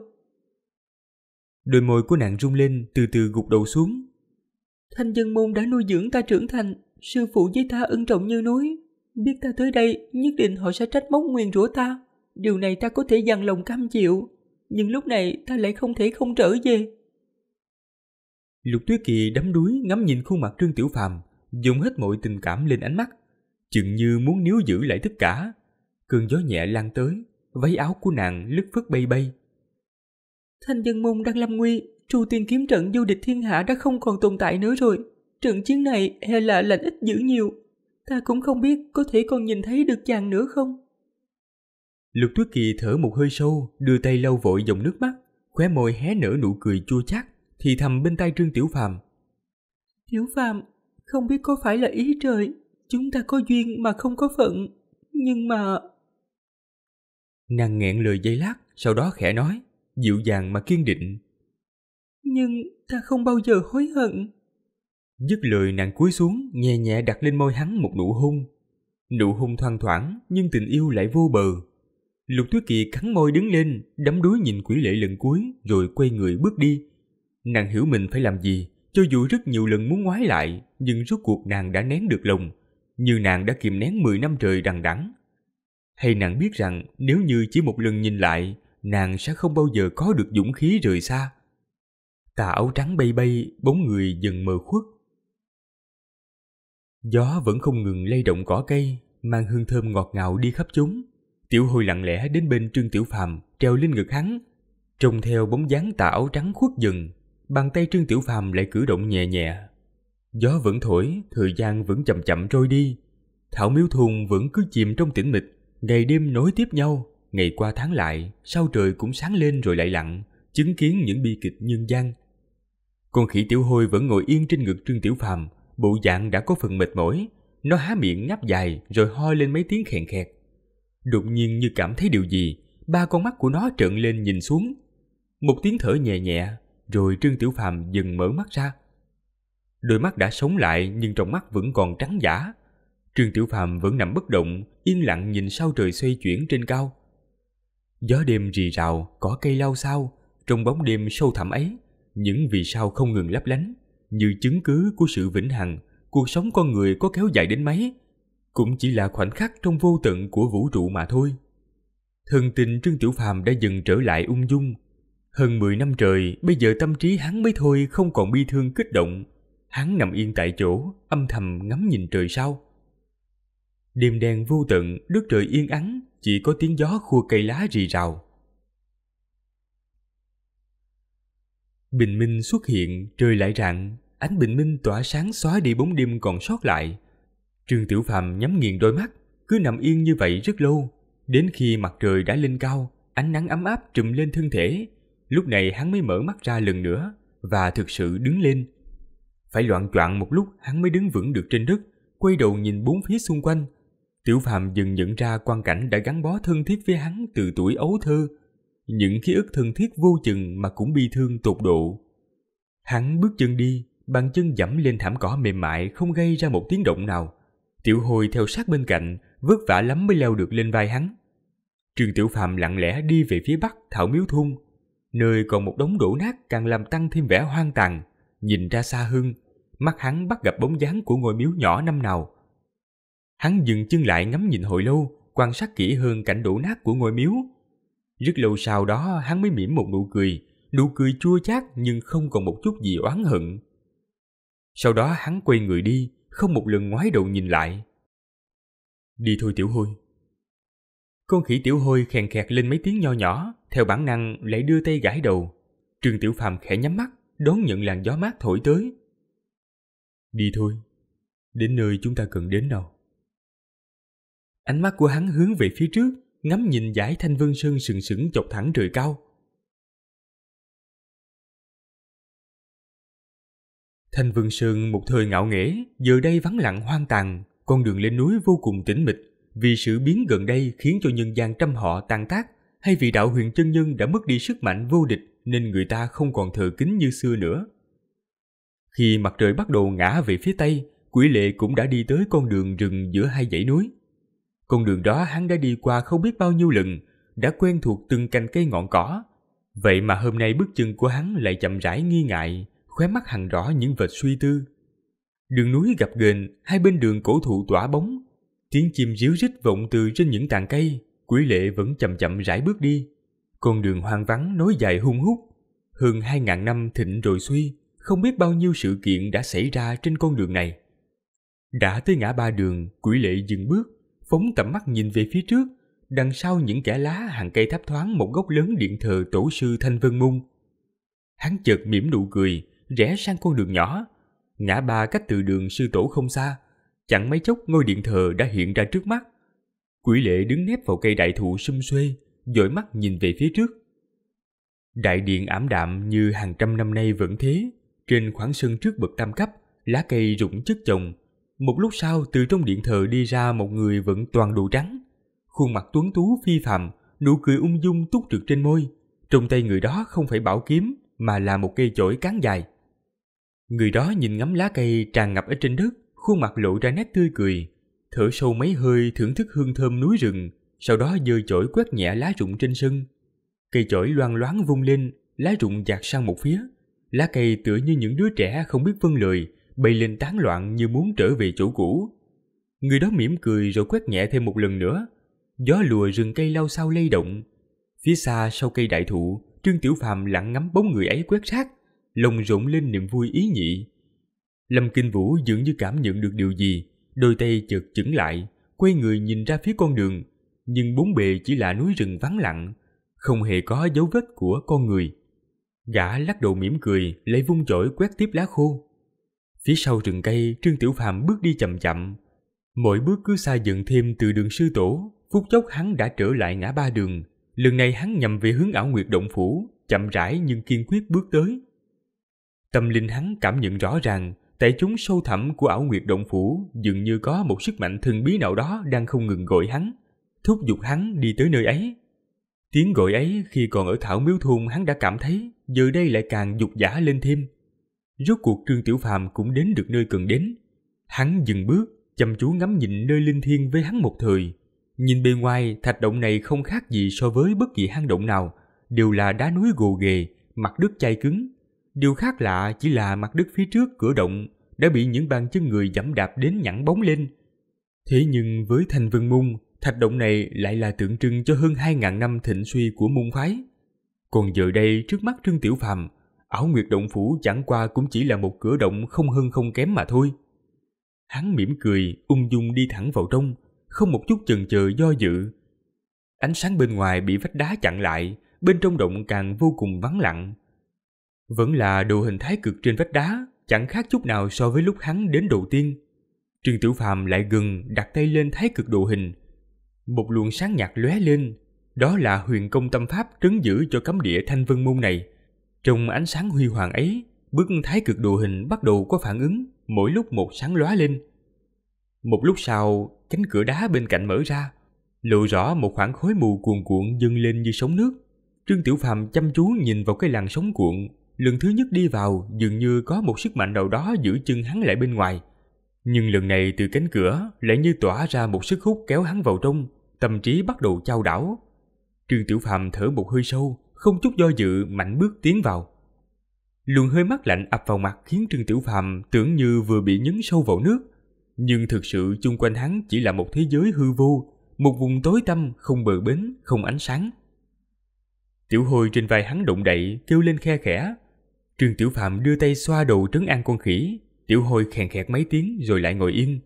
Đôi môi của nàng rung lên từ từ gục đầu xuống. Thanh dân môn đã nuôi dưỡng ta trưởng thành, sư phụ với ta ân trọng như núi. Biết ta tới đây, nhất định họ sẽ trách móc nguyền rủa ta. Điều này ta có thể dằn lòng cam chịu, nhưng lúc này ta lại không thể không trở về. Lục Tuyết Kỳ đắm đuối ngắm nhìn khuôn mặt Trương Tiểu Phàm, dồn hết mọi tình cảm lên ánh mắt, chừng như muốn níu giữ lại tất cả. Cơn gió nhẹ lan tới, váy áo của nàng lứt phất bay bay. Thanh dân môn đang lâm nguy, tru tiên kiếm trận du địch thiên hạ đã không còn tồn tại nữa rồi. Trận chiến này e là lành ít dữ nhiều. Ta cũng không biết có thể còn nhìn thấy được chàng nữa không. Lục tuyết kỳ thở một hơi sâu, đưa tay lau vội dòng nước mắt, khóe môi hé nở nụ cười chua chát, thì thầm bên tay Trương Tiểu Phàm. Tiểu Phàm, không biết có phải là ý trời, chúng ta có duyên mà không có phận, nhưng mà... Nàng nghẹn lời dây lát, sau đó khẽ nói, dịu dàng mà kiên định. Nhưng ta không bao giờ hối hận. Dứt lời nàng cúi xuống, nhẹ nhẹ đặt lên môi hắn một nụ hôn. Nụ hôn thoang thoảng, nhưng tình yêu lại vô bờ. Lục Tuyết Kỳ cắn môi đứng lên, đắm đuối nhìn quỷ lệ lần cuối, rồi quay người bước đi. Nàng hiểu mình phải làm gì, cho dù rất nhiều lần muốn ngoái lại, nhưng rốt cuộc nàng đã nén được lòng, như nàng đã kìm nén mười năm trời đằng đẵng. Hay nàng biết rằng nếu như chỉ một lần nhìn lại, nàng sẽ không bao giờ có được dũng khí rời xa. Tà áo trắng bay bay, bóng người dần mờ khuất. Gió vẫn không ngừng lay động cỏ cây, mang hương thơm ngọt ngào đi khắp chúng. Tiểu hồi lặng lẽ đến bên Trương Tiểu Phàm, treo lên ngực hắn, trông theo bóng dáng tà áo trắng khuất dần Bàn tay Trương Tiểu Phàm lại cử động nhẹ nhẹ. Gió vẫn thổi, thời gian vẫn chậm chậm trôi đi. Thảo miếu thùng vẫn cứ chìm trong tĩnh mịch, ngày đêm nối tiếp nhau, ngày qua tháng lại, sao trời cũng sáng lên rồi lại lặng, chứng kiến những bi kịch nhân gian. Con khỉ tiểu hôi vẫn ngồi yên trên ngực Trương Tiểu Phàm, bộ dạng đã có phần mệt mỏi, nó há miệng ngáp dài rồi ho lên mấy tiếng khèn khẹt. Đột nhiên như cảm thấy điều gì, ba con mắt của nó trợn lên nhìn xuống. Một tiếng thở nhẹ nhẹ rồi Trương Tiểu Phàm dừng mở mắt ra. Đôi mắt đã sống lại nhưng trong mắt vẫn còn trắng giả. Trương Tiểu Phàm vẫn nằm bất động, yên lặng nhìn sao trời xoay chuyển trên cao. Gió đêm rì rào, có cây lao sao, trong bóng đêm sâu thẳm ấy, những vì sao không ngừng lấp lánh, như chứng cứ của sự vĩnh hằng, cuộc sống con người có kéo dài đến mấy, cũng chỉ là khoảnh khắc trong vô tận của vũ trụ mà thôi. Thần tình Trương Tiểu Phàm đã dần trở lại ung dung, hơn 10 năm trời, bây giờ tâm trí hắn mới thôi không còn bi thương kích động. Hắn nằm yên tại chỗ, âm thầm ngắm nhìn trời sao. Đêm đen vô tận, đất trời yên ắng, chỉ có tiếng gió khua cây lá rì rào. Bình minh xuất hiện, trời lại rạng, ánh bình minh tỏa sáng xóa đi bóng đêm còn sót lại. Trương Tiểu Phàm nhắm nghiền đôi mắt, cứ nằm yên như vậy rất lâu, đến khi mặt trời đã lên cao, ánh nắng ấm áp trùm lên thân thể, Lúc này hắn mới mở mắt ra lần nữa và thực sự đứng lên. Phải loạn choạng một lúc hắn mới đứng vững được trên đất, quay đầu nhìn bốn phía xung quanh. Tiểu Phàm dần nhận ra quan cảnh đã gắn bó thân thiết với hắn từ tuổi ấu thơ, những ký ức thân thiết vô chừng mà cũng bi thương tột độ. Hắn bước chân đi, bàn chân dẫm lên thảm cỏ mềm mại không gây ra một tiếng động nào. Tiểu Hồi theo sát bên cạnh, vất vả lắm mới leo được lên vai hắn. Trương Tiểu Phàm lặng lẽ đi về phía bắc Thảo Miếu Thung nơi còn một đống đổ nát càng làm tăng thêm vẻ hoang tàn. Nhìn ra xa hơn, mắt hắn bắt gặp bóng dáng của ngôi miếu nhỏ năm nào. Hắn dừng chân lại ngắm nhìn hồi lâu, quan sát kỹ hơn cảnh đổ nát của ngôi miếu. Rất lâu sau đó hắn mới mỉm một nụ cười, nụ cười chua chát nhưng không còn một chút gì oán hận. Sau đó hắn quay người đi, không một lần ngoái đầu nhìn lại. Đi thôi tiểu hôi. Con khỉ tiểu hôi khèn khẹt lên mấy tiếng nho nhỏ, theo bản năng lại đưa tay gãi đầu, Trương Tiểu Phàm khẽ nhắm mắt, đón nhận làn gió mát thổi tới. Đi thôi, đến nơi chúng ta cần đến đâu. Ánh mắt của hắn hướng về phía trước, ngắm nhìn dải thanh vân sơn sừng sững chọc thẳng trời cao. Thanh Vân Sơn một thời ngạo nghễ, giờ đây vắng lặng hoang tàn, con đường lên núi vô cùng tĩnh mịch, vì sự biến gần đây khiến cho nhân gian trăm họ tan tác, hay vị đạo huyền chân nhân đã mất đi sức mạnh vô địch nên người ta không còn thờ kính như xưa nữa. Khi mặt trời bắt đầu ngã về phía tây, quỷ lệ cũng đã đi tới con đường rừng giữa hai dãy núi. Con đường đó hắn đã đi qua không biết bao nhiêu lần, đã quen thuộc từng cành cây ngọn cỏ. Vậy mà hôm nay bước chân của hắn lại chậm rãi nghi ngại, khóe mắt hằn rõ những vệt suy tư. Đường núi gặp ghềnh, hai bên đường cổ thụ tỏa bóng, tiếng chim ríu rít vọng từ trên những tàn cây, Quý lệ vẫn chậm chậm rải bước đi. Con đường hoang vắng nối dài hung hút. Hơn hai ngàn năm thịnh rồi suy, không biết bao nhiêu sự kiện đã xảy ra trên con đường này. Đã tới ngã ba đường, quỷ lệ dừng bước, phóng tầm mắt nhìn về phía trước, đằng sau những kẻ lá hàng cây thấp thoáng một góc lớn điện thờ tổ sư Thanh Vân Môn. Hắn chợt mỉm nụ cười, rẽ sang con đường nhỏ. Ngã ba cách từ đường sư tổ không xa, chẳng mấy chốc ngôi điện thờ đã hiện ra trước mắt. Quỷ lệ đứng nép vào cây đại thụ xum xuê, dõi mắt nhìn về phía trước. Đại điện ảm đạm như hàng trăm năm nay vẫn thế. Trên khoảng sân trước bậc tam cấp, lá cây rụng chất chồng. Một lúc sau từ trong điện thờ đi ra một người vẫn toàn đồ trắng. Khuôn mặt tuấn tú phi phàm, nụ cười ung dung túc trực trên môi. Trong tay người đó không phải bảo kiếm mà là một cây chổi cán dài. Người đó nhìn ngắm lá cây tràn ngập ở trên đất, khuôn mặt lộ ra nét tươi cười, thở sâu mấy hơi thưởng thức hương thơm núi rừng, sau đó dơ chổi quét nhẹ lá rụng trên sân. Cây chổi loang loáng vung lên, lá rụng dạt sang một phía. Lá cây tựa như những đứa trẻ không biết vâng lời, bay lên tán loạn như muốn trở về chỗ cũ. Người đó mỉm cười rồi quét nhẹ thêm một lần nữa. Gió lùa rừng cây lau sao lay động. Phía xa sau cây đại thụ, Trương Tiểu Phàm lặng ngắm bóng người ấy quét sát lồng rộn lên niềm vui ý nhị. Lâm Kinh Vũ dường như cảm nhận được điều gì, Đôi tay chợt chững lại, quay người nhìn ra phía con đường, nhưng bốn bề chỉ là núi rừng vắng lặng, không hề có dấu vết của con người. Gã lắc đầu mỉm cười, lấy vung chổi quét tiếp lá khô. Phía sau rừng cây, Trương Tiểu Phàm bước đi chậm chậm. Mỗi bước cứ xa dần thêm từ đường sư tổ, phút chốc hắn đã trở lại ngã ba đường. Lần này hắn nhằm về hướng ảo nguyệt động phủ, chậm rãi nhưng kiên quyết bước tới. Tâm linh hắn cảm nhận rõ ràng, tại chúng sâu thẳm của ảo nguyệt động phủ dường như có một sức mạnh thần bí nào đó đang không ngừng gọi hắn, thúc giục hắn đi tới nơi ấy. Tiếng gọi ấy khi còn ở Thảo Miếu Thôn hắn đã cảm thấy, giờ đây lại càng dục giả lên thêm. Rốt cuộc Trương Tiểu Phàm cũng đến được nơi cần đến. Hắn dừng bước, chăm chú ngắm nhìn nơi linh thiêng với hắn một thời. Nhìn bề ngoài, thạch động này không khác gì so với bất kỳ hang động nào, đều là đá núi gồ ghề, mặt đất chai cứng, Điều khác lạ chỉ là mặt đất phía trước cửa động đã bị những bàn chân người dẫm đạp đến nhẵn bóng lên. Thế nhưng với thành vân mung, thạch động này lại là tượng trưng cho hơn 2.000 năm thịnh suy của môn phái. Còn giờ đây trước mắt Trương Tiểu Phàm, ảo nguyệt động phủ chẳng qua cũng chỉ là một cửa động không hơn không kém mà thôi. Hắn mỉm cười, ung dung đi thẳng vào trong, không một chút chần chờ do dự. Ánh sáng bên ngoài bị vách đá chặn lại, bên trong động càng vô cùng vắng lặng. Vẫn là đồ hình thái cực trên vách đá, chẳng khác chút nào so với lúc hắn đến đầu tiên. Trương Tiểu Phàm lại gần đặt tay lên thái cực đồ hình. Một luồng sáng nhạt lóe lên, đó là huyền công tâm pháp trấn giữ cho cấm địa thanh vân môn này. Trong ánh sáng huy hoàng ấy, bức thái cực đồ hình bắt đầu có phản ứng, mỗi lúc một sáng lóa lên. Một lúc sau, cánh cửa đá bên cạnh mở ra, lộ rõ một khoảng khối mù cuồn cuộn dâng lên như sóng nước. Trương Tiểu Phàm chăm chú nhìn vào cái làn sóng cuộn Lần thứ nhất đi vào dường như có một sức mạnh nào đó giữ chân hắn lại bên ngoài. Nhưng lần này từ cánh cửa lại như tỏa ra một sức hút kéo hắn vào trong, tâm trí bắt đầu chao đảo. Trương Tiểu Phàm thở một hơi sâu, không chút do dự mạnh bước tiến vào. Luồng hơi mát lạnh ập vào mặt khiến Trương Tiểu Phàm tưởng như vừa bị nhấn sâu vào nước, nhưng thực sự chung quanh hắn chỉ là một thế giới hư vô, một vùng tối tăm không bờ bến, không ánh sáng. Tiểu Hồi trên vai hắn động đậy, kêu lên khe khẽ, Trương Tiểu Phạm đưa tay xoa đầu trấn an con khỉ, Tiểu Hôi khèn khẹt mấy tiếng rồi lại ngồi yên.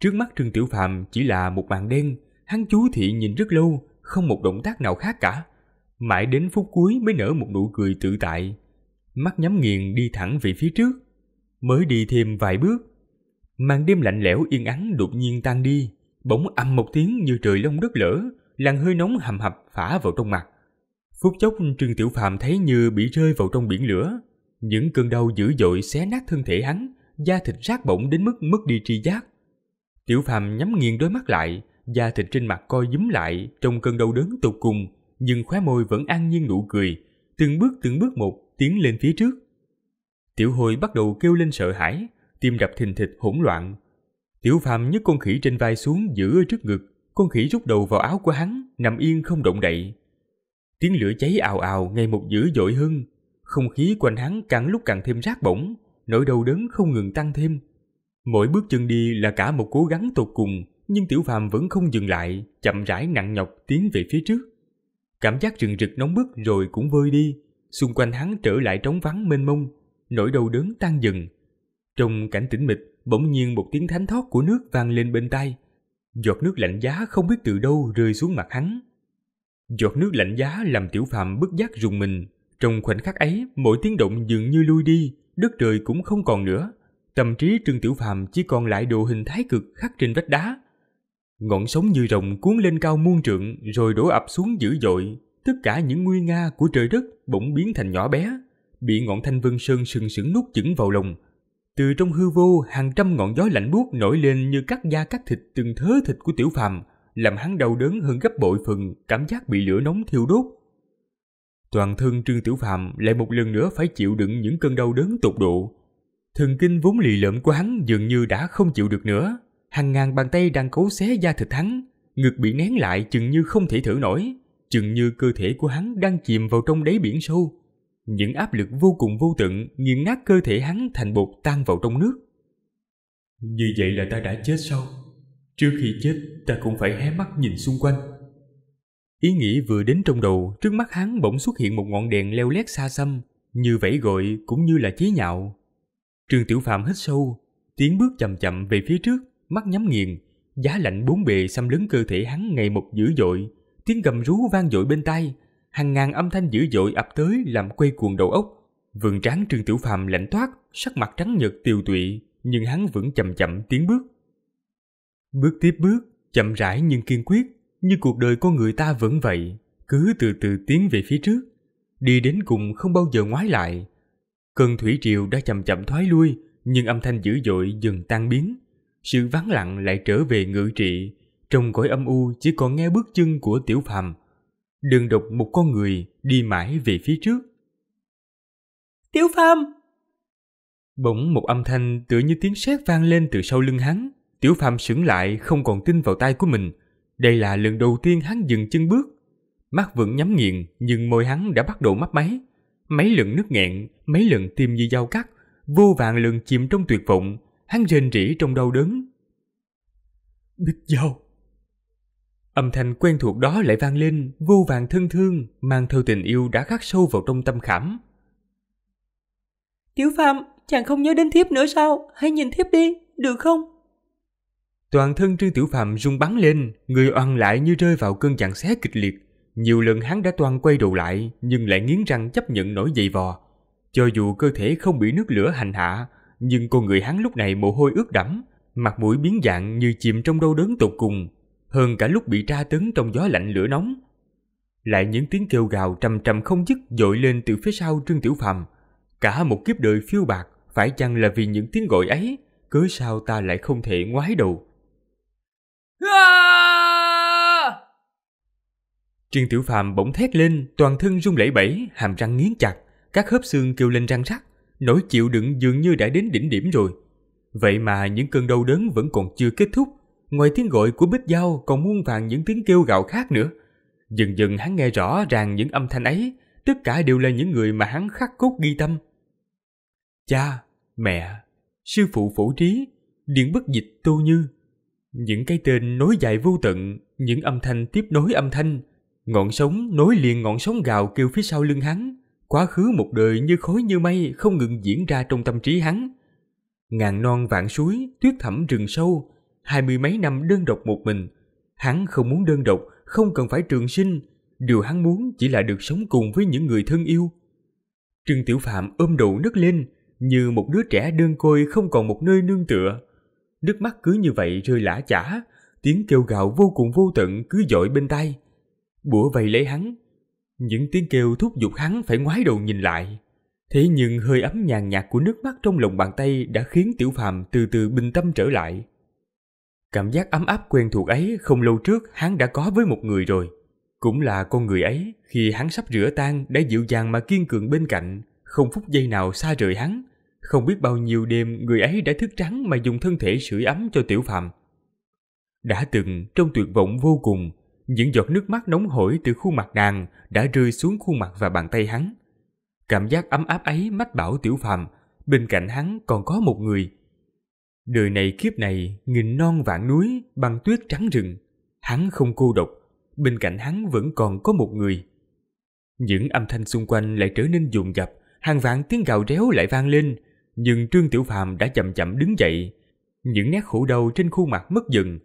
Trước mắt Trương Tiểu Phạm chỉ là một màn đen, hắn chú thị nhìn rất lâu, không một động tác nào khác cả. Mãi đến phút cuối mới nở một nụ cười tự tại. Mắt nhắm nghiền đi thẳng về phía trước. Mới đi thêm vài bước. Màn đêm lạnh lẽo yên ắng đột nhiên tan đi. Bỗng âm một tiếng như trời lông đất lở, làn hơi nóng hầm hập phả vào trong mặt. Phút chốc Trương Tiểu phạm thấy như bị rơi vào trong biển lửa. Những cơn đau dữ dội xé nát thân thể hắn, da thịt rác bỗng đến mức mất đi tri giác. Tiểu phạm nhắm nghiền đôi mắt lại, da thịt trên mặt co dúm lại trong cơn đau đớn tột cùng, nhưng khóe môi vẫn an nhiên nụ cười, từng bước từng bước một tiến lên phía trước. Tiểu Hồi bắt đầu kêu lên sợ hãi, tim đập thình thịch hỗn loạn. Tiểu phạm nhấc con khỉ trên vai xuống giữ ở trước ngực, con khỉ rút đầu vào áo của hắn, nằm yên không động đậy, Tiếng lửa cháy ào ào ngày một dữ dội hơn, không khí quanh hắn càng lúc càng thêm rác bổng, nỗi đau đớn không ngừng tăng thêm. Mỗi bước chân đi là cả một cố gắng tột cùng, nhưng Tiểu Phàm vẫn không dừng lại, chậm rãi nặng nhọc tiến về phía trước. Cảm giác rừng rực nóng bức rồi cũng vơi đi, xung quanh hắn trở lại trống vắng mênh mông, nỗi đau đớn tan dần. Trong cảnh tĩnh mịch, bỗng nhiên một tiếng thánh thót của nước vang lên bên tai. Giọt nước lạnh giá không biết từ đâu rơi xuống mặt hắn, Giọt nước lạnh giá làm tiểu phạm bất giác rùng mình. Trong khoảnh khắc ấy, mỗi tiếng động dường như lui đi, đất trời cũng không còn nữa. Tâm trí Trương Tiểu phạm chỉ còn lại đồ hình thái cực khắc trên vách đá. Ngọn sóng như rồng cuốn lên cao muôn trượng rồi đổ ập xuống dữ dội. Tất cả những nguy nga của trời đất bỗng biến thành nhỏ bé, bị ngọn thanh vân sơn sừng sững nuốt chững vào lòng. Từ trong hư vô, hàng trăm ngọn gió lạnh buốt nổi lên như cắt da cắt thịt từng thớ thịt của Tiểu phạm làm hắn đau đớn hơn gấp bội phần cảm giác bị lửa nóng thiêu đốt. Toàn thân Trương Tiểu Phạm lại một lần nữa phải chịu đựng những cơn đau đớn tột độ. Thần kinh vốn lì lợm của hắn dường như đã không chịu được nữa. Hàng ngàn bàn tay đang cố xé da thịt hắn, ngực bị nén lại chừng như không thể thở nổi, chừng như cơ thể của hắn đang chìm vào trong đáy biển sâu. Những áp lực vô cùng vô tận nghiền nát cơ thể hắn thành bột tan vào trong nước. Như vậy là ta đã chết sao? Trước khi chết ta cũng phải hé mắt nhìn xung quanh Ý nghĩ vừa đến trong đầu Trước mắt hắn bỗng xuất hiện một ngọn đèn leo lét xa xăm Như vẫy gọi cũng như là chế nhạo Trường Tiểu Phạm hít sâu Tiến bước chậm chậm về phía trước Mắt nhắm nghiền Giá lạnh bốn bề xâm lấn cơ thể hắn ngày một dữ dội Tiếng gầm rú vang dội bên tai Hàng ngàn âm thanh dữ dội ập tới Làm quay cuồng đầu óc Vườn trán Trương Tiểu Phàm lạnh toát, sắc mặt trắng nhợt tiều tụy, nhưng hắn vẫn chậm chậm tiến bước. Bước tiếp bước, chậm rãi nhưng kiên quyết, như cuộc đời con người ta vẫn vậy, cứ từ từ tiến về phía trước, đi đến cùng không bao giờ ngoái lại. Cơn thủy triều đã chậm chậm thoái lui, nhưng âm thanh dữ dội dần tan biến. Sự vắng lặng lại trở về ngự trị, trong cõi âm u chỉ còn nghe bước chân của tiểu phàm. Đường độc một con người đi mãi về phía trước. Tiểu phàm! Bỗng một âm thanh tựa như tiếng sét vang lên từ sau lưng hắn. Tiểu Phàm sững lại không còn tin vào tay của mình. Đây là lần đầu tiên hắn dừng chân bước. Mắt vẫn nhắm nghiền nhưng môi hắn đã bắt đầu mấp máy. Mấy lần nước nghẹn, mấy lần tim như dao cắt, vô vàng lần chìm trong tuyệt vọng, hắn rên rỉ trong đau đớn. Bích Giao Âm thanh quen thuộc đó lại vang lên, vô vàng thân thương, mang theo tình yêu đã khắc sâu vào trong tâm khảm. Tiểu Phạm, chàng không nhớ đến thiếp nữa sao? Hãy nhìn thiếp đi, được không? Toàn thân Trương Tiểu Phạm rung bắn lên, người oằn lại như rơi vào cơn giằng xé kịch liệt. Nhiều lần hắn đã toàn quay đầu lại, nhưng lại nghiến răng chấp nhận nổi dậy vò. Cho dù cơ thể không bị nước lửa hành hạ, nhưng con người hắn lúc này mồ hôi ướt đẫm, mặt mũi biến dạng như chìm trong đau đớn tột cùng, hơn cả lúc bị tra tấn trong gió lạnh lửa nóng. Lại những tiếng kêu gào trầm trầm không dứt dội lên từ phía sau Trương Tiểu Phàm. Cả một kiếp đời phiêu bạc, phải chăng là vì những tiếng gọi ấy, cớ sao ta lại không thể ngoái đầu? À! Trương Tiểu Phàm bỗng thét lên, toàn thân run lẩy bẩy, hàm răng nghiến chặt, các khớp xương kêu lên răng rắc, nỗi chịu đựng dường như đã đến đỉnh điểm rồi. Vậy mà những cơn đau đớn vẫn còn chưa kết thúc, ngoài tiếng gọi của Bích dao còn muôn vàng những tiếng kêu gào khác nữa. Dần dần hắn nghe rõ ràng những âm thanh ấy, tất cả đều là những người mà hắn khắc cốt ghi tâm. Cha, mẹ, sư phụ phủ trí, điện bất dịch tu như, những cái tên nối dài vô tận, những âm thanh tiếp nối âm thanh, ngọn sóng nối liền ngọn sóng gào kêu phía sau lưng hắn. Quá khứ một đời như khối như mây không ngừng diễn ra trong tâm trí hắn. Ngàn non vạn suối, tuyết thẳm rừng sâu, hai mươi mấy năm đơn độc một mình. Hắn không muốn đơn độc, không cần phải trường sinh, điều hắn muốn chỉ là được sống cùng với những người thân yêu. Trương Tiểu Phạm ôm đầu nức lên, như một đứa trẻ đơn côi không còn một nơi nương tựa nước mắt cứ như vậy rơi lã chả, tiếng kêu gào vô cùng vô tận cứ dội bên tai. Bủa vây lấy hắn, những tiếng kêu thúc giục hắn phải ngoái đầu nhìn lại. Thế nhưng hơi ấm nhàn nhạt của nước mắt trong lòng bàn tay đã khiến Tiểu Phàm từ từ bình tâm trở lại. Cảm giác ấm áp quen thuộc ấy không lâu trước hắn đã có với một người rồi. Cũng là con người ấy, khi hắn sắp rửa tan đã dịu dàng mà kiên cường bên cạnh, không phút giây nào xa rời hắn, không biết bao nhiêu đêm người ấy đã thức trắng mà dùng thân thể sưởi ấm cho tiểu phạm Đã từng, trong tuyệt vọng vô cùng, những giọt nước mắt nóng hổi từ khuôn mặt nàng đã rơi xuống khuôn mặt và bàn tay hắn. Cảm giác ấm áp ấy mách bảo tiểu phạm bên cạnh hắn còn có một người. Đời này kiếp này, nghìn non vạn núi, băng tuyết trắng rừng. Hắn không cô độc, bên cạnh hắn vẫn còn có một người. Những âm thanh xung quanh lại trở nên dồn dập, hàng vạn tiếng gào réo lại vang lên, nhưng Trương Tiểu Phàm đã chậm chậm đứng dậy, những nét khổ đau trên khuôn mặt mất dần.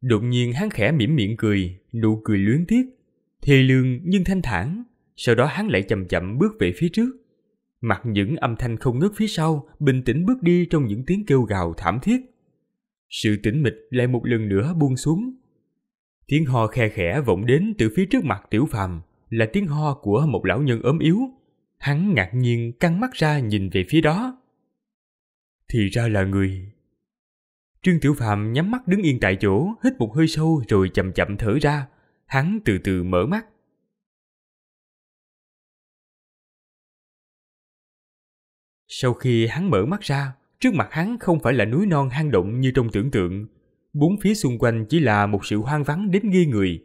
Đột nhiên hắn khẽ mỉm miệng cười, nụ cười luyến tiếc, thê lương nhưng thanh thản, sau đó hắn lại chậm chậm bước về phía trước. Mặc những âm thanh không ngớt phía sau, bình tĩnh bước đi trong những tiếng kêu gào thảm thiết. Sự tĩnh mịch lại một lần nữa buông xuống. Tiếng ho khe khẽ vọng đến từ phía trước mặt Tiểu Phàm, là tiếng ho của một lão nhân ốm yếu. Hắn ngạc nhiên căng mắt ra nhìn về phía đó thì ra là người. Trương Tiểu phàm nhắm mắt đứng yên tại chỗ, hít một hơi sâu rồi chậm chậm thở ra. Hắn từ từ mở mắt. Sau khi hắn mở mắt ra, trước mặt hắn không phải là núi non hang động như trong tưởng tượng. Bốn phía xung quanh chỉ là một sự hoang vắng đến ghi người.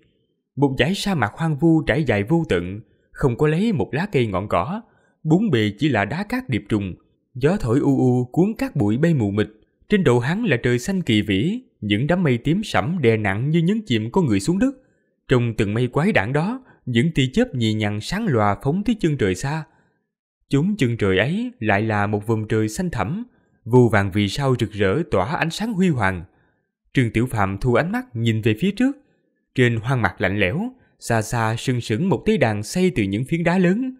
Một dải sa mạc hoang vu trải dài vô tận, không có lấy một lá cây ngọn cỏ. Bốn bề chỉ là đá cát điệp trùng, Gió thổi u u cuốn các bụi bay mù mịt, trên đầu hắn là trời xanh kỳ vĩ, những đám mây tím sẫm đè nặng như nhấn chìm con người xuống đất. Trong từng mây quái đản đó, những tia chớp nhì nhằn sáng lòa phóng tới chân trời xa. Chúng chân trời ấy lại là một vùng trời xanh thẳm, vô vàng vì sao rực rỡ tỏa ánh sáng huy hoàng. Trương Tiểu Phạm thu ánh mắt nhìn về phía trước. Trên hoang mạc lạnh lẽo, xa xa sừng sững một tế đàn xây từ những phiến đá lớn.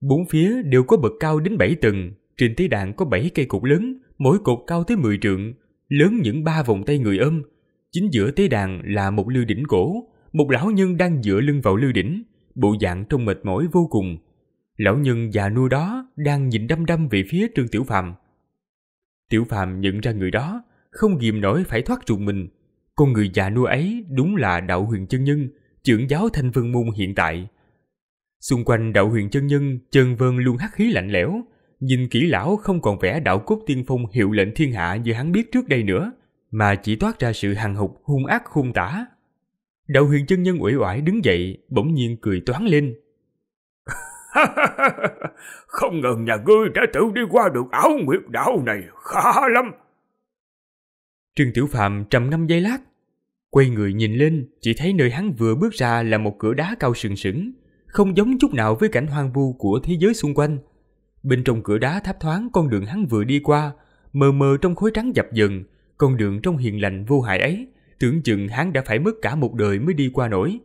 Bốn phía đều có bậc cao đến bảy tầng, trên tế đàn có 7 cây cột lớn, mỗi cột cao tới 10 trượng, lớn những ba vòng tay người ôm. Chính giữa tế đàn là một lư đỉnh cổ, một lão nhân đang dựa lưng vào lư đỉnh, bộ dạng trông mệt mỏi vô cùng. Lão nhân già nua đó đang nhìn đăm đăm về phía Trương Tiểu Phàm. Tiểu Phàm nhận ra người đó, không kìm nổi phải thoát trùng mình. Con người già nua ấy đúng là Đạo Huyền Chân Nhân, trưởng giáo Thanh Vân Môn hiện tại. Xung quanh Đạo Huyền Chân Nhân, chân vân luôn hắc khí lạnh lẽo, nhìn kỹ lão không còn vẻ đạo cốt tiên phong hiệu lệnh thiên hạ như hắn biết trước đây nữa, mà chỉ toát ra sự hằng hục hung ác khung tả. Đạo huyền chân nhân uể oải đứng dậy, bỗng nhiên cười toán lên. không ngờ nhà ngươi đã tự đi qua được ảo nguyệt đạo này, khá lắm. Trương Tiểu Phạm trầm ngâm giây lát, quay người nhìn lên, chỉ thấy nơi hắn vừa bước ra là một cửa đá cao sừng sững, không giống chút nào với cảnh hoang vu của thế giới xung quanh, Bên trong cửa đá tháp thoáng con đường hắn vừa đi qua, mờ mờ trong khối trắng dập dần, con đường trong hiền lành vô hại ấy, tưởng chừng hắn đã phải mất cả một đời mới đi qua nổi.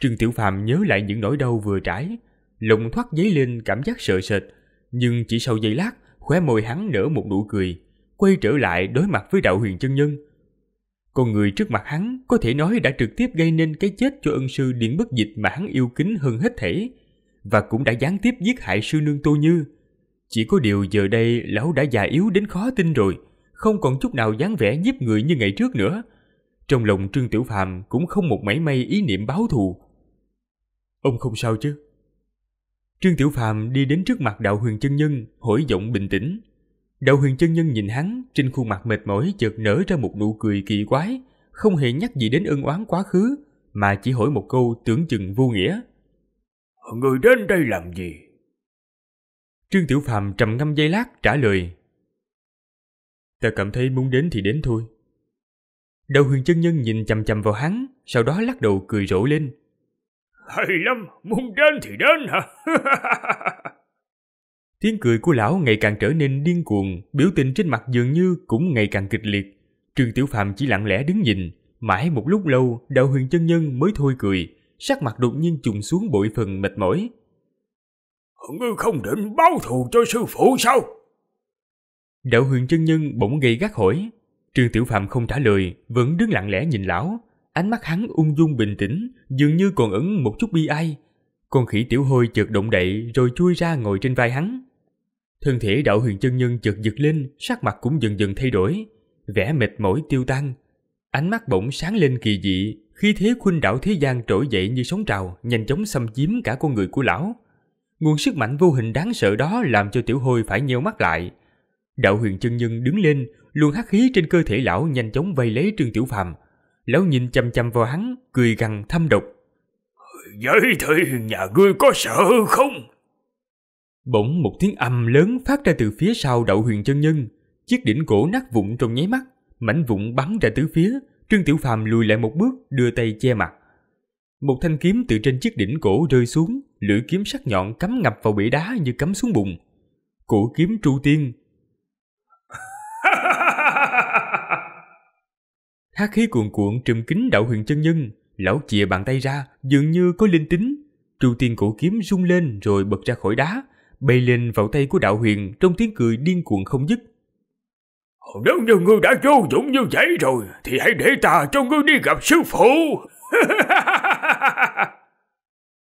Trương Tiểu Phàm nhớ lại những nỗi đau vừa trải, lòng thoát giấy lên cảm giác sợ sệt, nhưng chỉ sau giây lát, khóe môi hắn nở một nụ cười, quay trở lại đối mặt với đạo huyền chân nhân. Con người trước mặt hắn có thể nói đã trực tiếp gây nên cái chết cho ân sư điện bất dịch mà hắn yêu kính hơn hết thể, và cũng đã gián tiếp giết hại sư nương Tô Như. Chỉ có điều giờ đây lão đã già yếu đến khó tin rồi, không còn chút nào dáng vẻ giết người như ngày trước nữa. Trong lòng Trương Tiểu Phàm cũng không một mảy may ý niệm báo thù. Ông không sao chứ? Trương Tiểu Phàm đi đến trước mặt Đạo Huyền Chân Nhân, hỏi giọng bình tĩnh. Đạo Huyền Chân Nhân nhìn hắn, trên khuôn mặt mệt mỏi chợt nở ra một nụ cười kỳ quái, không hề nhắc gì đến ân oán quá khứ, mà chỉ hỏi một câu tưởng chừng vô nghĩa. Người đến đây làm gì? Trương Tiểu Phàm trầm ngâm giây lát trả lời. Ta cảm thấy muốn đến thì đến thôi. Đầu huyền chân nhân nhìn chầm chầm vào hắn, sau đó lắc đầu cười rộ lên. Hay lắm, muốn đến thì đến hả? Tiếng cười của lão ngày càng trở nên điên cuồng, biểu tình trên mặt dường như cũng ngày càng kịch liệt. Trương Tiểu Phàm chỉ lặng lẽ đứng nhìn, mãi một lúc lâu, đạo huyền chân nhân mới thôi cười, sắc mặt đột nhiên trùng xuống bội phần mệt mỏi. Ngươi không định báo thù cho sư phụ sao? Đạo huyền chân nhân bỗng gây gắt hỏi. Trường Tiểu Phạm không trả lời, vẫn đứng lặng lẽ nhìn lão. Ánh mắt hắn ung dung bình tĩnh, dường như còn ẩn một chút bi ai. Con khỉ tiểu hôi chợt động đậy rồi chui ra ngồi trên vai hắn. Thân thể đạo huyền chân nhân chợt giật lên, sắc mặt cũng dần dần thay đổi. Vẻ mệt mỏi tiêu tan. Ánh mắt bỗng sáng lên kỳ dị, khi thế khuynh đảo thế gian trỗi dậy như sóng trào, nhanh chóng xâm chiếm cả con người của lão. Nguồn sức mạnh vô hình đáng sợ đó làm cho Tiểu Hôi phải nheo mắt lại. Đạo huyền chân nhân đứng lên, luôn hắc khí trên cơ thể lão nhanh chóng vây lấy Trương Tiểu Phàm. Lão nhìn chăm chăm vào hắn, cười gằn thâm độc. Vậy thì nhà ngươi có sợ không? Bỗng một tiếng âm lớn phát ra từ phía sau đạo huyền chân nhân. Chiếc đỉnh cổ nát vụn trong nháy mắt, mảnh vụn bắn ra tứ phía, Trương Tiểu Phàm lùi lại một bước, đưa tay che mặt. Một thanh kiếm từ trên chiếc đỉnh cổ rơi xuống, lưỡi kiếm sắc nhọn cắm ngập vào bể đá như cắm xuống bụng. Cổ kiếm tru tiên. Hắc khí cuộn cuộn trùm Kính đạo huyền chân nhân, lão chìa bàn tay ra, dường như có linh tính. Tru tiên cổ kiếm rung lên rồi bật ra khỏi đá, bay lên vào tay của đạo huyền trong tiếng cười điên cuồng không dứt. Nếu như ngươi đã vô dụng như vậy rồi Thì hãy để ta cho ngươi đi gặp sư phụ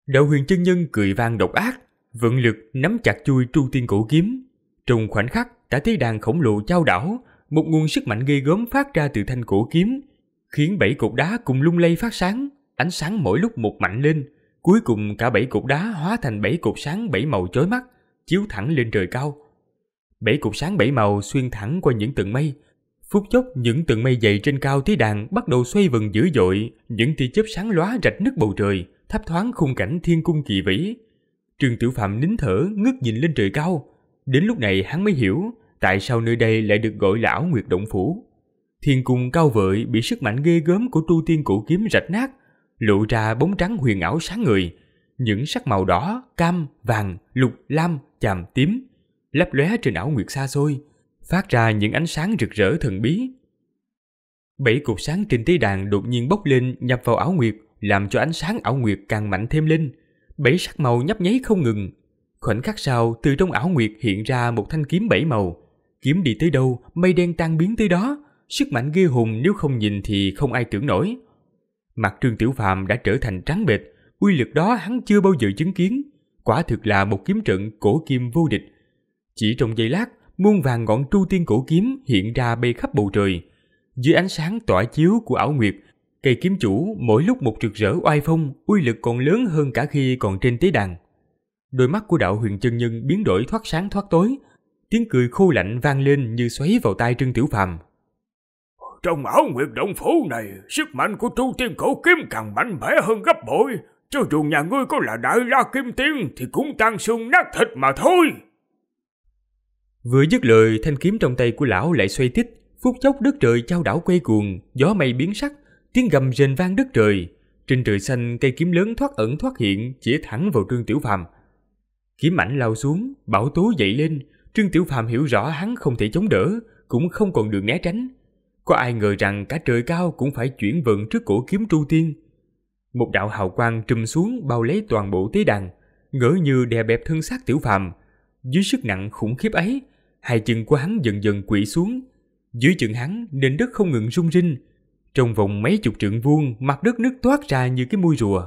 Đạo huyền chân nhân cười vang độc ác Vượng lực nắm chặt chui tru tiên cổ kiếm Trong khoảnh khắc cả thế đàn khổng lồ trao đảo Một nguồn sức mạnh ghê gớm phát ra từ thanh cổ kiếm Khiến bảy cục đá cùng lung lay phát sáng Ánh sáng mỗi lúc một mạnh lên Cuối cùng cả bảy cục đá hóa thành bảy cục sáng bảy màu chói mắt Chiếu thẳng lên trời cao Bảy cục sáng bảy màu xuyên thẳng qua những tầng mây. Phút chốc những tầng mây dày trên cao tí đàn bắt đầu xoay vần dữ dội, những tia chớp sáng lóa rạch nứt bầu trời, thấp thoáng khung cảnh thiên cung kỳ vĩ. Trương Tiểu Phạm nín thở, ngước nhìn lên trời cao. Đến lúc này hắn mới hiểu tại sao nơi đây lại được gọi là ảo nguyệt động phủ. Thiên cung cao vợi bị sức mạnh ghê gớm của tu tiên cổ kiếm rạch nát, lộ ra bóng trắng huyền ảo sáng người. Những sắc màu đỏ, cam, vàng, lục, lam, chàm, tím lấp lóe trên ảo nguyệt xa xôi, phát ra những ánh sáng rực rỡ thần bí. Bảy cục sáng trên tế đàn đột nhiên bốc lên nhập vào ảo nguyệt, làm cho ánh sáng ảo nguyệt càng mạnh thêm lên. Bảy sắc màu nhấp nháy không ngừng. Khoảnh khắc sau, từ trong ảo nguyệt hiện ra một thanh kiếm bảy màu. Kiếm đi tới đâu, mây đen tan biến tới đó. Sức mạnh ghê hùng nếu không nhìn thì không ai tưởng nổi. Mặt Trương Tiểu Phàm đã trở thành trắng bệch, uy lực đó hắn chưa bao giờ chứng kiến. Quả thực là một kiếm trận cổ kim vô địch, chỉ trong giây lát, muôn vàng ngọn tru tiên cổ kiếm hiện ra bay khắp bầu trời. Dưới ánh sáng tỏa chiếu của ảo nguyệt, cây kiếm chủ mỗi lúc một rực rỡ oai phong, uy lực còn lớn hơn cả khi còn trên tế đàn. Đôi mắt của đạo huyền chân nhân biến đổi thoát sáng thoát tối, tiếng cười khô lạnh vang lên như xoáy vào tai Trương Tiểu Phàm. Trong ảo nguyệt động phủ này, sức mạnh của tru tiên cổ kiếm càng mạnh mẽ hơn gấp bội, cho dù nhà ngươi có là đại la kim tiên thì cũng tan xương nát thịt mà thôi. Vừa dứt lời, thanh kiếm trong tay của lão lại xoay tít, phút chốc đất trời trao đảo quay cuồng, gió mây biến sắc, tiếng gầm rền vang đất trời. Trên trời xanh, cây kiếm lớn thoát ẩn thoát hiện, chỉ thẳng vào Trương Tiểu Phàm. Kiếm ảnh lao xuống, bảo tố dậy lên, Trương Tiểu Phàm hiểu rõ hắn không thể chống đỡ, cũng không còn đường né tránh. Có ai ngờ rằng cả trời cao cũng phải chuyển vận trước cổ kiếm tru tiên. Một đạo hào quang trùm xuống bao lấy toàn bộ tế đàn, ngỡ như đè bẹp thân xác Tiểu Phàm. Dưới sức nặng khủng khiếp ấy, hai chân của hắn dần dần quỵ xuống. Dưới chân hắn, nền đất không ngừng rung rinh. Trong vòng mấy chục trượng vuông, mặt đất nứt toát ra như cái mui rùa.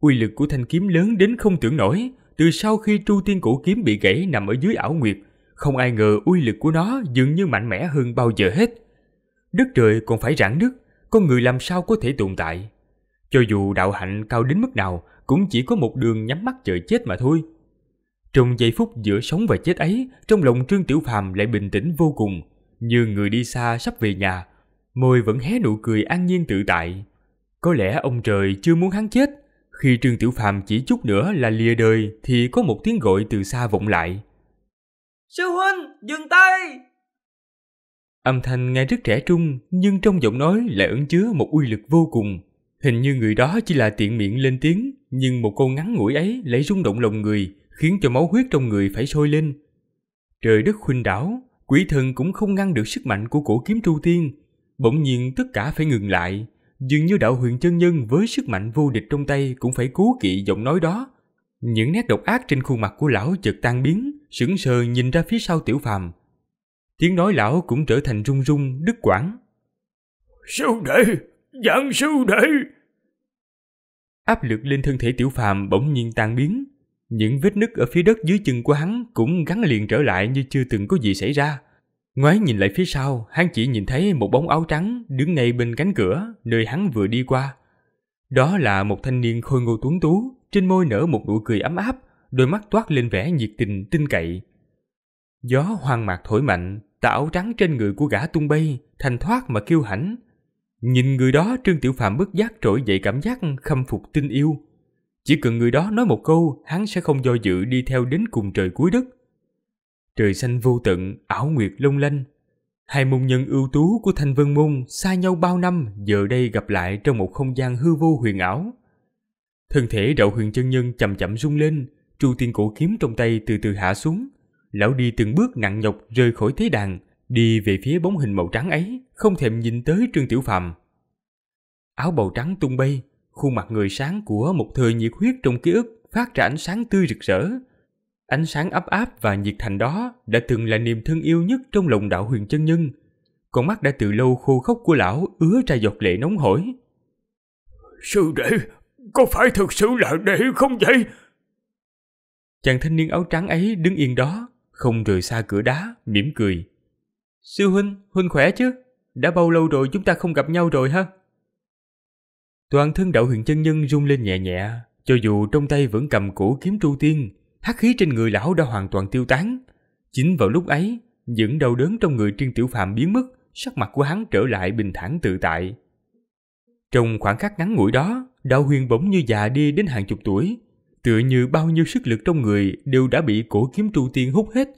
Uy lực của thanh kiếm lớn đến không tưởng nổi. Từ sau khi tru tiên cổ kiếm bị gãy nằm ở dưới ảo nguyệt, không ai ngờ uy lực của nó dường như mạnh mẽ hơn bao giờ hết. Đất trời còn phải rạn nứt, con người làm sao có thể tồn tại. Cho dù đạo hạnh cao đến mức nào, cũng chỉ có một đường nhắm mắt chờ chết mà thôi. Trong giây phút giữa sống và chết ấy, trong lòng Trương Tiểu Phàm lại bình tĩnh vô cùng, như người đi xa sắp về nhà, môi vẫn hé nụ cười an nhiên tự tại. Có lẽ ông trời chưa muốn hắn chết. Khi Trương Tiểu Phàm chỉ chút nữa là lìa đời thì có một tiếng gọi từ xa vọng lại. Sư huynh, dừng tay! Âm thanh nghe rất trẻ trung nhưng trong giọng nói lại ẩn chứa một uy lực vô cùng. Hình như người đó chỉ là tiện miệng lên tiếng nhưng một câu ngắn ngủi ấy lấy rung động lòng người, khiến cho máu huyết trong người phải sôi lên. Trời đất khuynh đảo, quỷ thần cũng không ngăn được sức mạnh của cổ kiếm tru tiên. Bỗng nhiên tất cả phải ngừng lại, dường như đạo huyền chân nhân với sức mạnh vô địch trong tay cũng phải cố kỵ giọng nói đó. Những nét độc ác trên khuôn mặt của lão chợt tan biến, sững sờ nhìn ra phía sau tiểu phàm. Tiếng nói lão cũng trở thành rung rung, đứt quãng. Sư đệ, dạng sư đệ. Áp lực lên thân thể tiểu phàm bỗng nhiên tan biến, những vết nứt ở phía đất dưới chân của hắn cũng gắn liền trở lại như chưa từng có gì xảy ra. Ngoái nhìn lại phía sau, hắn chỉ nhìn thấy một bóng áo trắng đứng ngay bên cánh cửa nơi hắn vừa đi qua. Đó là một thanh niên khôi ngô tuấn tú, trên môi nở một nụ cười ấm áp, đôi mắt toát lên vẻ nhiệt tình tin cậy. Gió hoang mạc thổi mạnh, tà áo trắng trên người của gã tung bay, thành thoát mà kiêu hãnh. Nhìn người đó Trương Tiểu Phạm bất giác trỗi dậy cảm giác khâm phục tình yêu. Chỉ cần người đó nói một câu, hắn sẽ không do dự đi theo đến cùng trời cuối đất. Trời xanh vô tận, ảo nguyệt lông lanh. Hai môn nhân ưu tú của Thanh Vân Môn xa nhau bao năm giờ đây gặp lại trong một không gian hư vô huyền ảo. Thân thể đạo huyền chân nhân chậm chậm rung lên, chu tiên cổ kiếm trong tay từ từ hạ xuống. Lão đi từng bước nặng nhọc rời khỏi thế đàn, đi về phía bóng hình màu trắng ấy, không thèm nhìn tới Trương Tiểu Phàm. Áo bầu trắng tung bay, Khuôn mặt người sáng của một thời nhiệt huyết trong ký ức phát ra ánh sáng tươi rực rỡ. Ánh sáng ấp áp và nhiệt thành đó đã từng là niềm thương yêu nhất trong lòng đạo huyền chân nhân. Con mắt đã từ lâu khô khóc của lão ứa ra giọt lệ nóng hổi. Sư đệ, có phải thực sự là đệ không vậy? Chàng thanh niên áo trắng ấy đứng yên đó, không rời xa cửa đá, mỉm cười. Sư huynh, huynh khỏe chứ? Đã bao lâu rồi chúng ta không gặp nhau rồi ha? Toàn thân đạo huyền chân nhân rung lên nhẹ nhẹ, cho dù trong tay vẫn cầm củ kiếm tru tiên, hắc khí trên người lão đã hoàn toàn tiêu tán. Chính vào lúc ấy, những đau đớn trong người Trương Tiểu phạm biến mất, sắc mặt của hắn trở lại bình thản tự tại. Trong khoảng khắc ngắn ngủi đó, đạo huyền bỗng như già đi đến hàng chục tuổi, tựa như bao nhiêu sức lực trong người đều đã bị cổ kiếm tru tiên hút hết.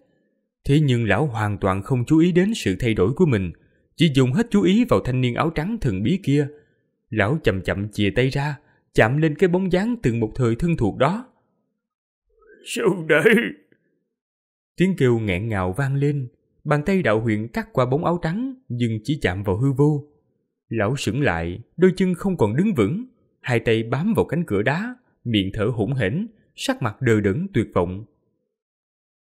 Thế nhưng lão hoàn toàn không chú ý đến sự thay đổi của mình, chỉ dùng hết chú ý vào thanh niên áo trắng thần bí kia, Lão chậm chậm chìa tay ra, chạm lên cái bóng dáng từng một thời thân thuộc đó. Sư đệ! Tiếng kêu nghẹn ngào vang lên, bàn tay đạo huyện cắt qua bóng áo trắng nhưng chỉ chạm vào hư vô. Lão sững lại, đôi chân không còn đứng vững, hai tay bám vào cánh cửa đá, miệng thở hổn hển, sắc mặt đờ đẫn tuyệt vọng.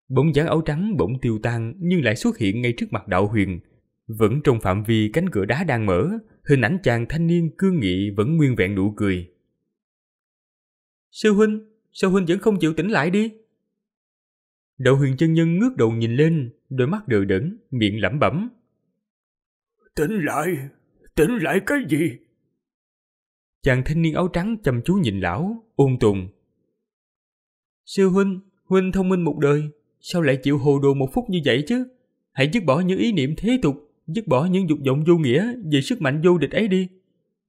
Bóng dáng áo trắng bỗng tiêu tan nhưng lại xuất hiện ngay trước mặt đạo huyền, vẫn trong phạm vi cánh cửa đá đang mở, hình ảnh chàng thanh niên cương nghị vẫn nguyên vẹn nụ cười. Sư huynh, sư huynh vẫn không chịu tỉnh lại đi? Đậu huyền chân nhân ngước đầu nhìn lên, đôi mắt đờ đẫn, miệng lẩm bẩm. Tỉnh lại, tỉnh lại cái gì? Chàng thanh niên áo trắng chăm chú nhìn lão, ôn tùng. Sư huynh, huynh thông minh một đời, sao lại chịu hồ đồ một phút như vậy chứ? Hãy dứt bỏ những ý niệm thế tục, dứt bỏ những dục vọng vô nghĩa về sức mạnh vô địch ấy đi.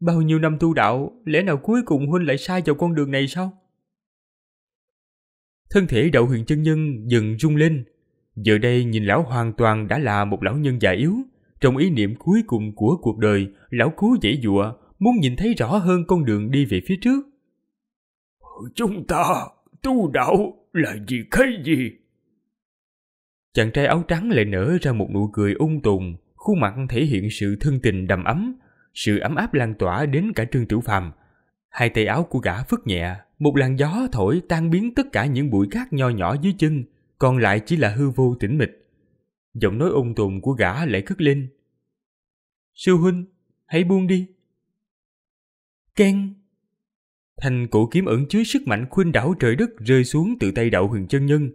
Bao nhiêu năm tu đạo, lẽ nào cuối cùng huynh lại sai vào con đường này sao? Thân thể đạo huyền chân nhân dừng rung lên. Giờ đây nhìn lão hoàn toàn đã là một lão nhân già yếu. Trong ý niệm cuối cùng của cuộc đời, lão cú dễ dụa, muốn nhìn thấy rõ hơn con đường đi về phía trước. Chúng ta tu đạo là gì cái gì? Chàng trai áo trắng lại nở ra một nụ cười ung tùng, khuôn mặt thể hiện sự thân tình đầm ấm, sự ấm áp lan tỏa đến cả Trương Tiểu Phàm. Hai tay áo của gã phất nhẹ, một làn gió thổi tan biến tất cả những bụi cát nho nhỏ dưới chân, còn lại chỉ là hư vô tĩnh mịch. Giọng nói ung tùm của gã lại cất lên. Sư huynh, hãy buông đi. ken Thành cổ kiếm ẩn chứa sức mạnh khuynh đảo trời đất rơi xuống từ tay đạo huyền chân nhân.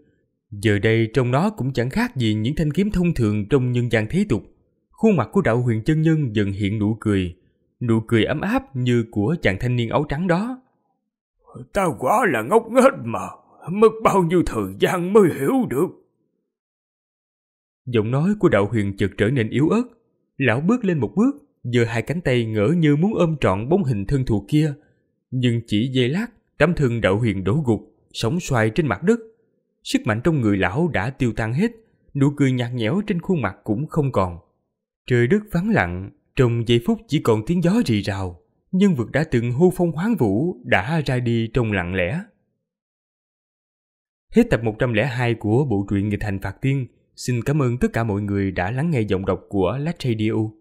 Giờ đây trong nó cũng chẳng khác gì những thanh kiếm thông thường trong nhân gian thế tục Khuôn mặt của đạo huyền chân nhân dần hiện nụ cười, nụ cười ấm áp như của chàng thanh niên áo trắng đó. Tao quá là ngốc nghếch mà, mất bao nhiêu thời gian mới hiểu được. Giọng nói của đạo huyền chợt trở nên yếu ớt, lão bước lên một bước, giơ hai cánh tay ngỡ như muốn ôm trọn bóng hình thân thuộc kia, nhưng chỉ giây lát, tấm thân đạo huyền đổ gục, sóng xoay trên mặt đất. Sức mạnh trong người lão đã tiêu tan hết, nụ cười nhạt nhẽo trên khuôn mặt cũng không còn. Trời đất vắng lặng, trong giây phút chỉ còn tiếng gió rì rào, nhân vật đã từng hô phong hoáng vũ đã ra đi trong lặng lẽ. Hết tập 102 của bộ truyện Nghịch thành Phạt Tiên. Xin cảm ơn tất cả mọi người đã lắng nghe giọng đọc của Lách Radio.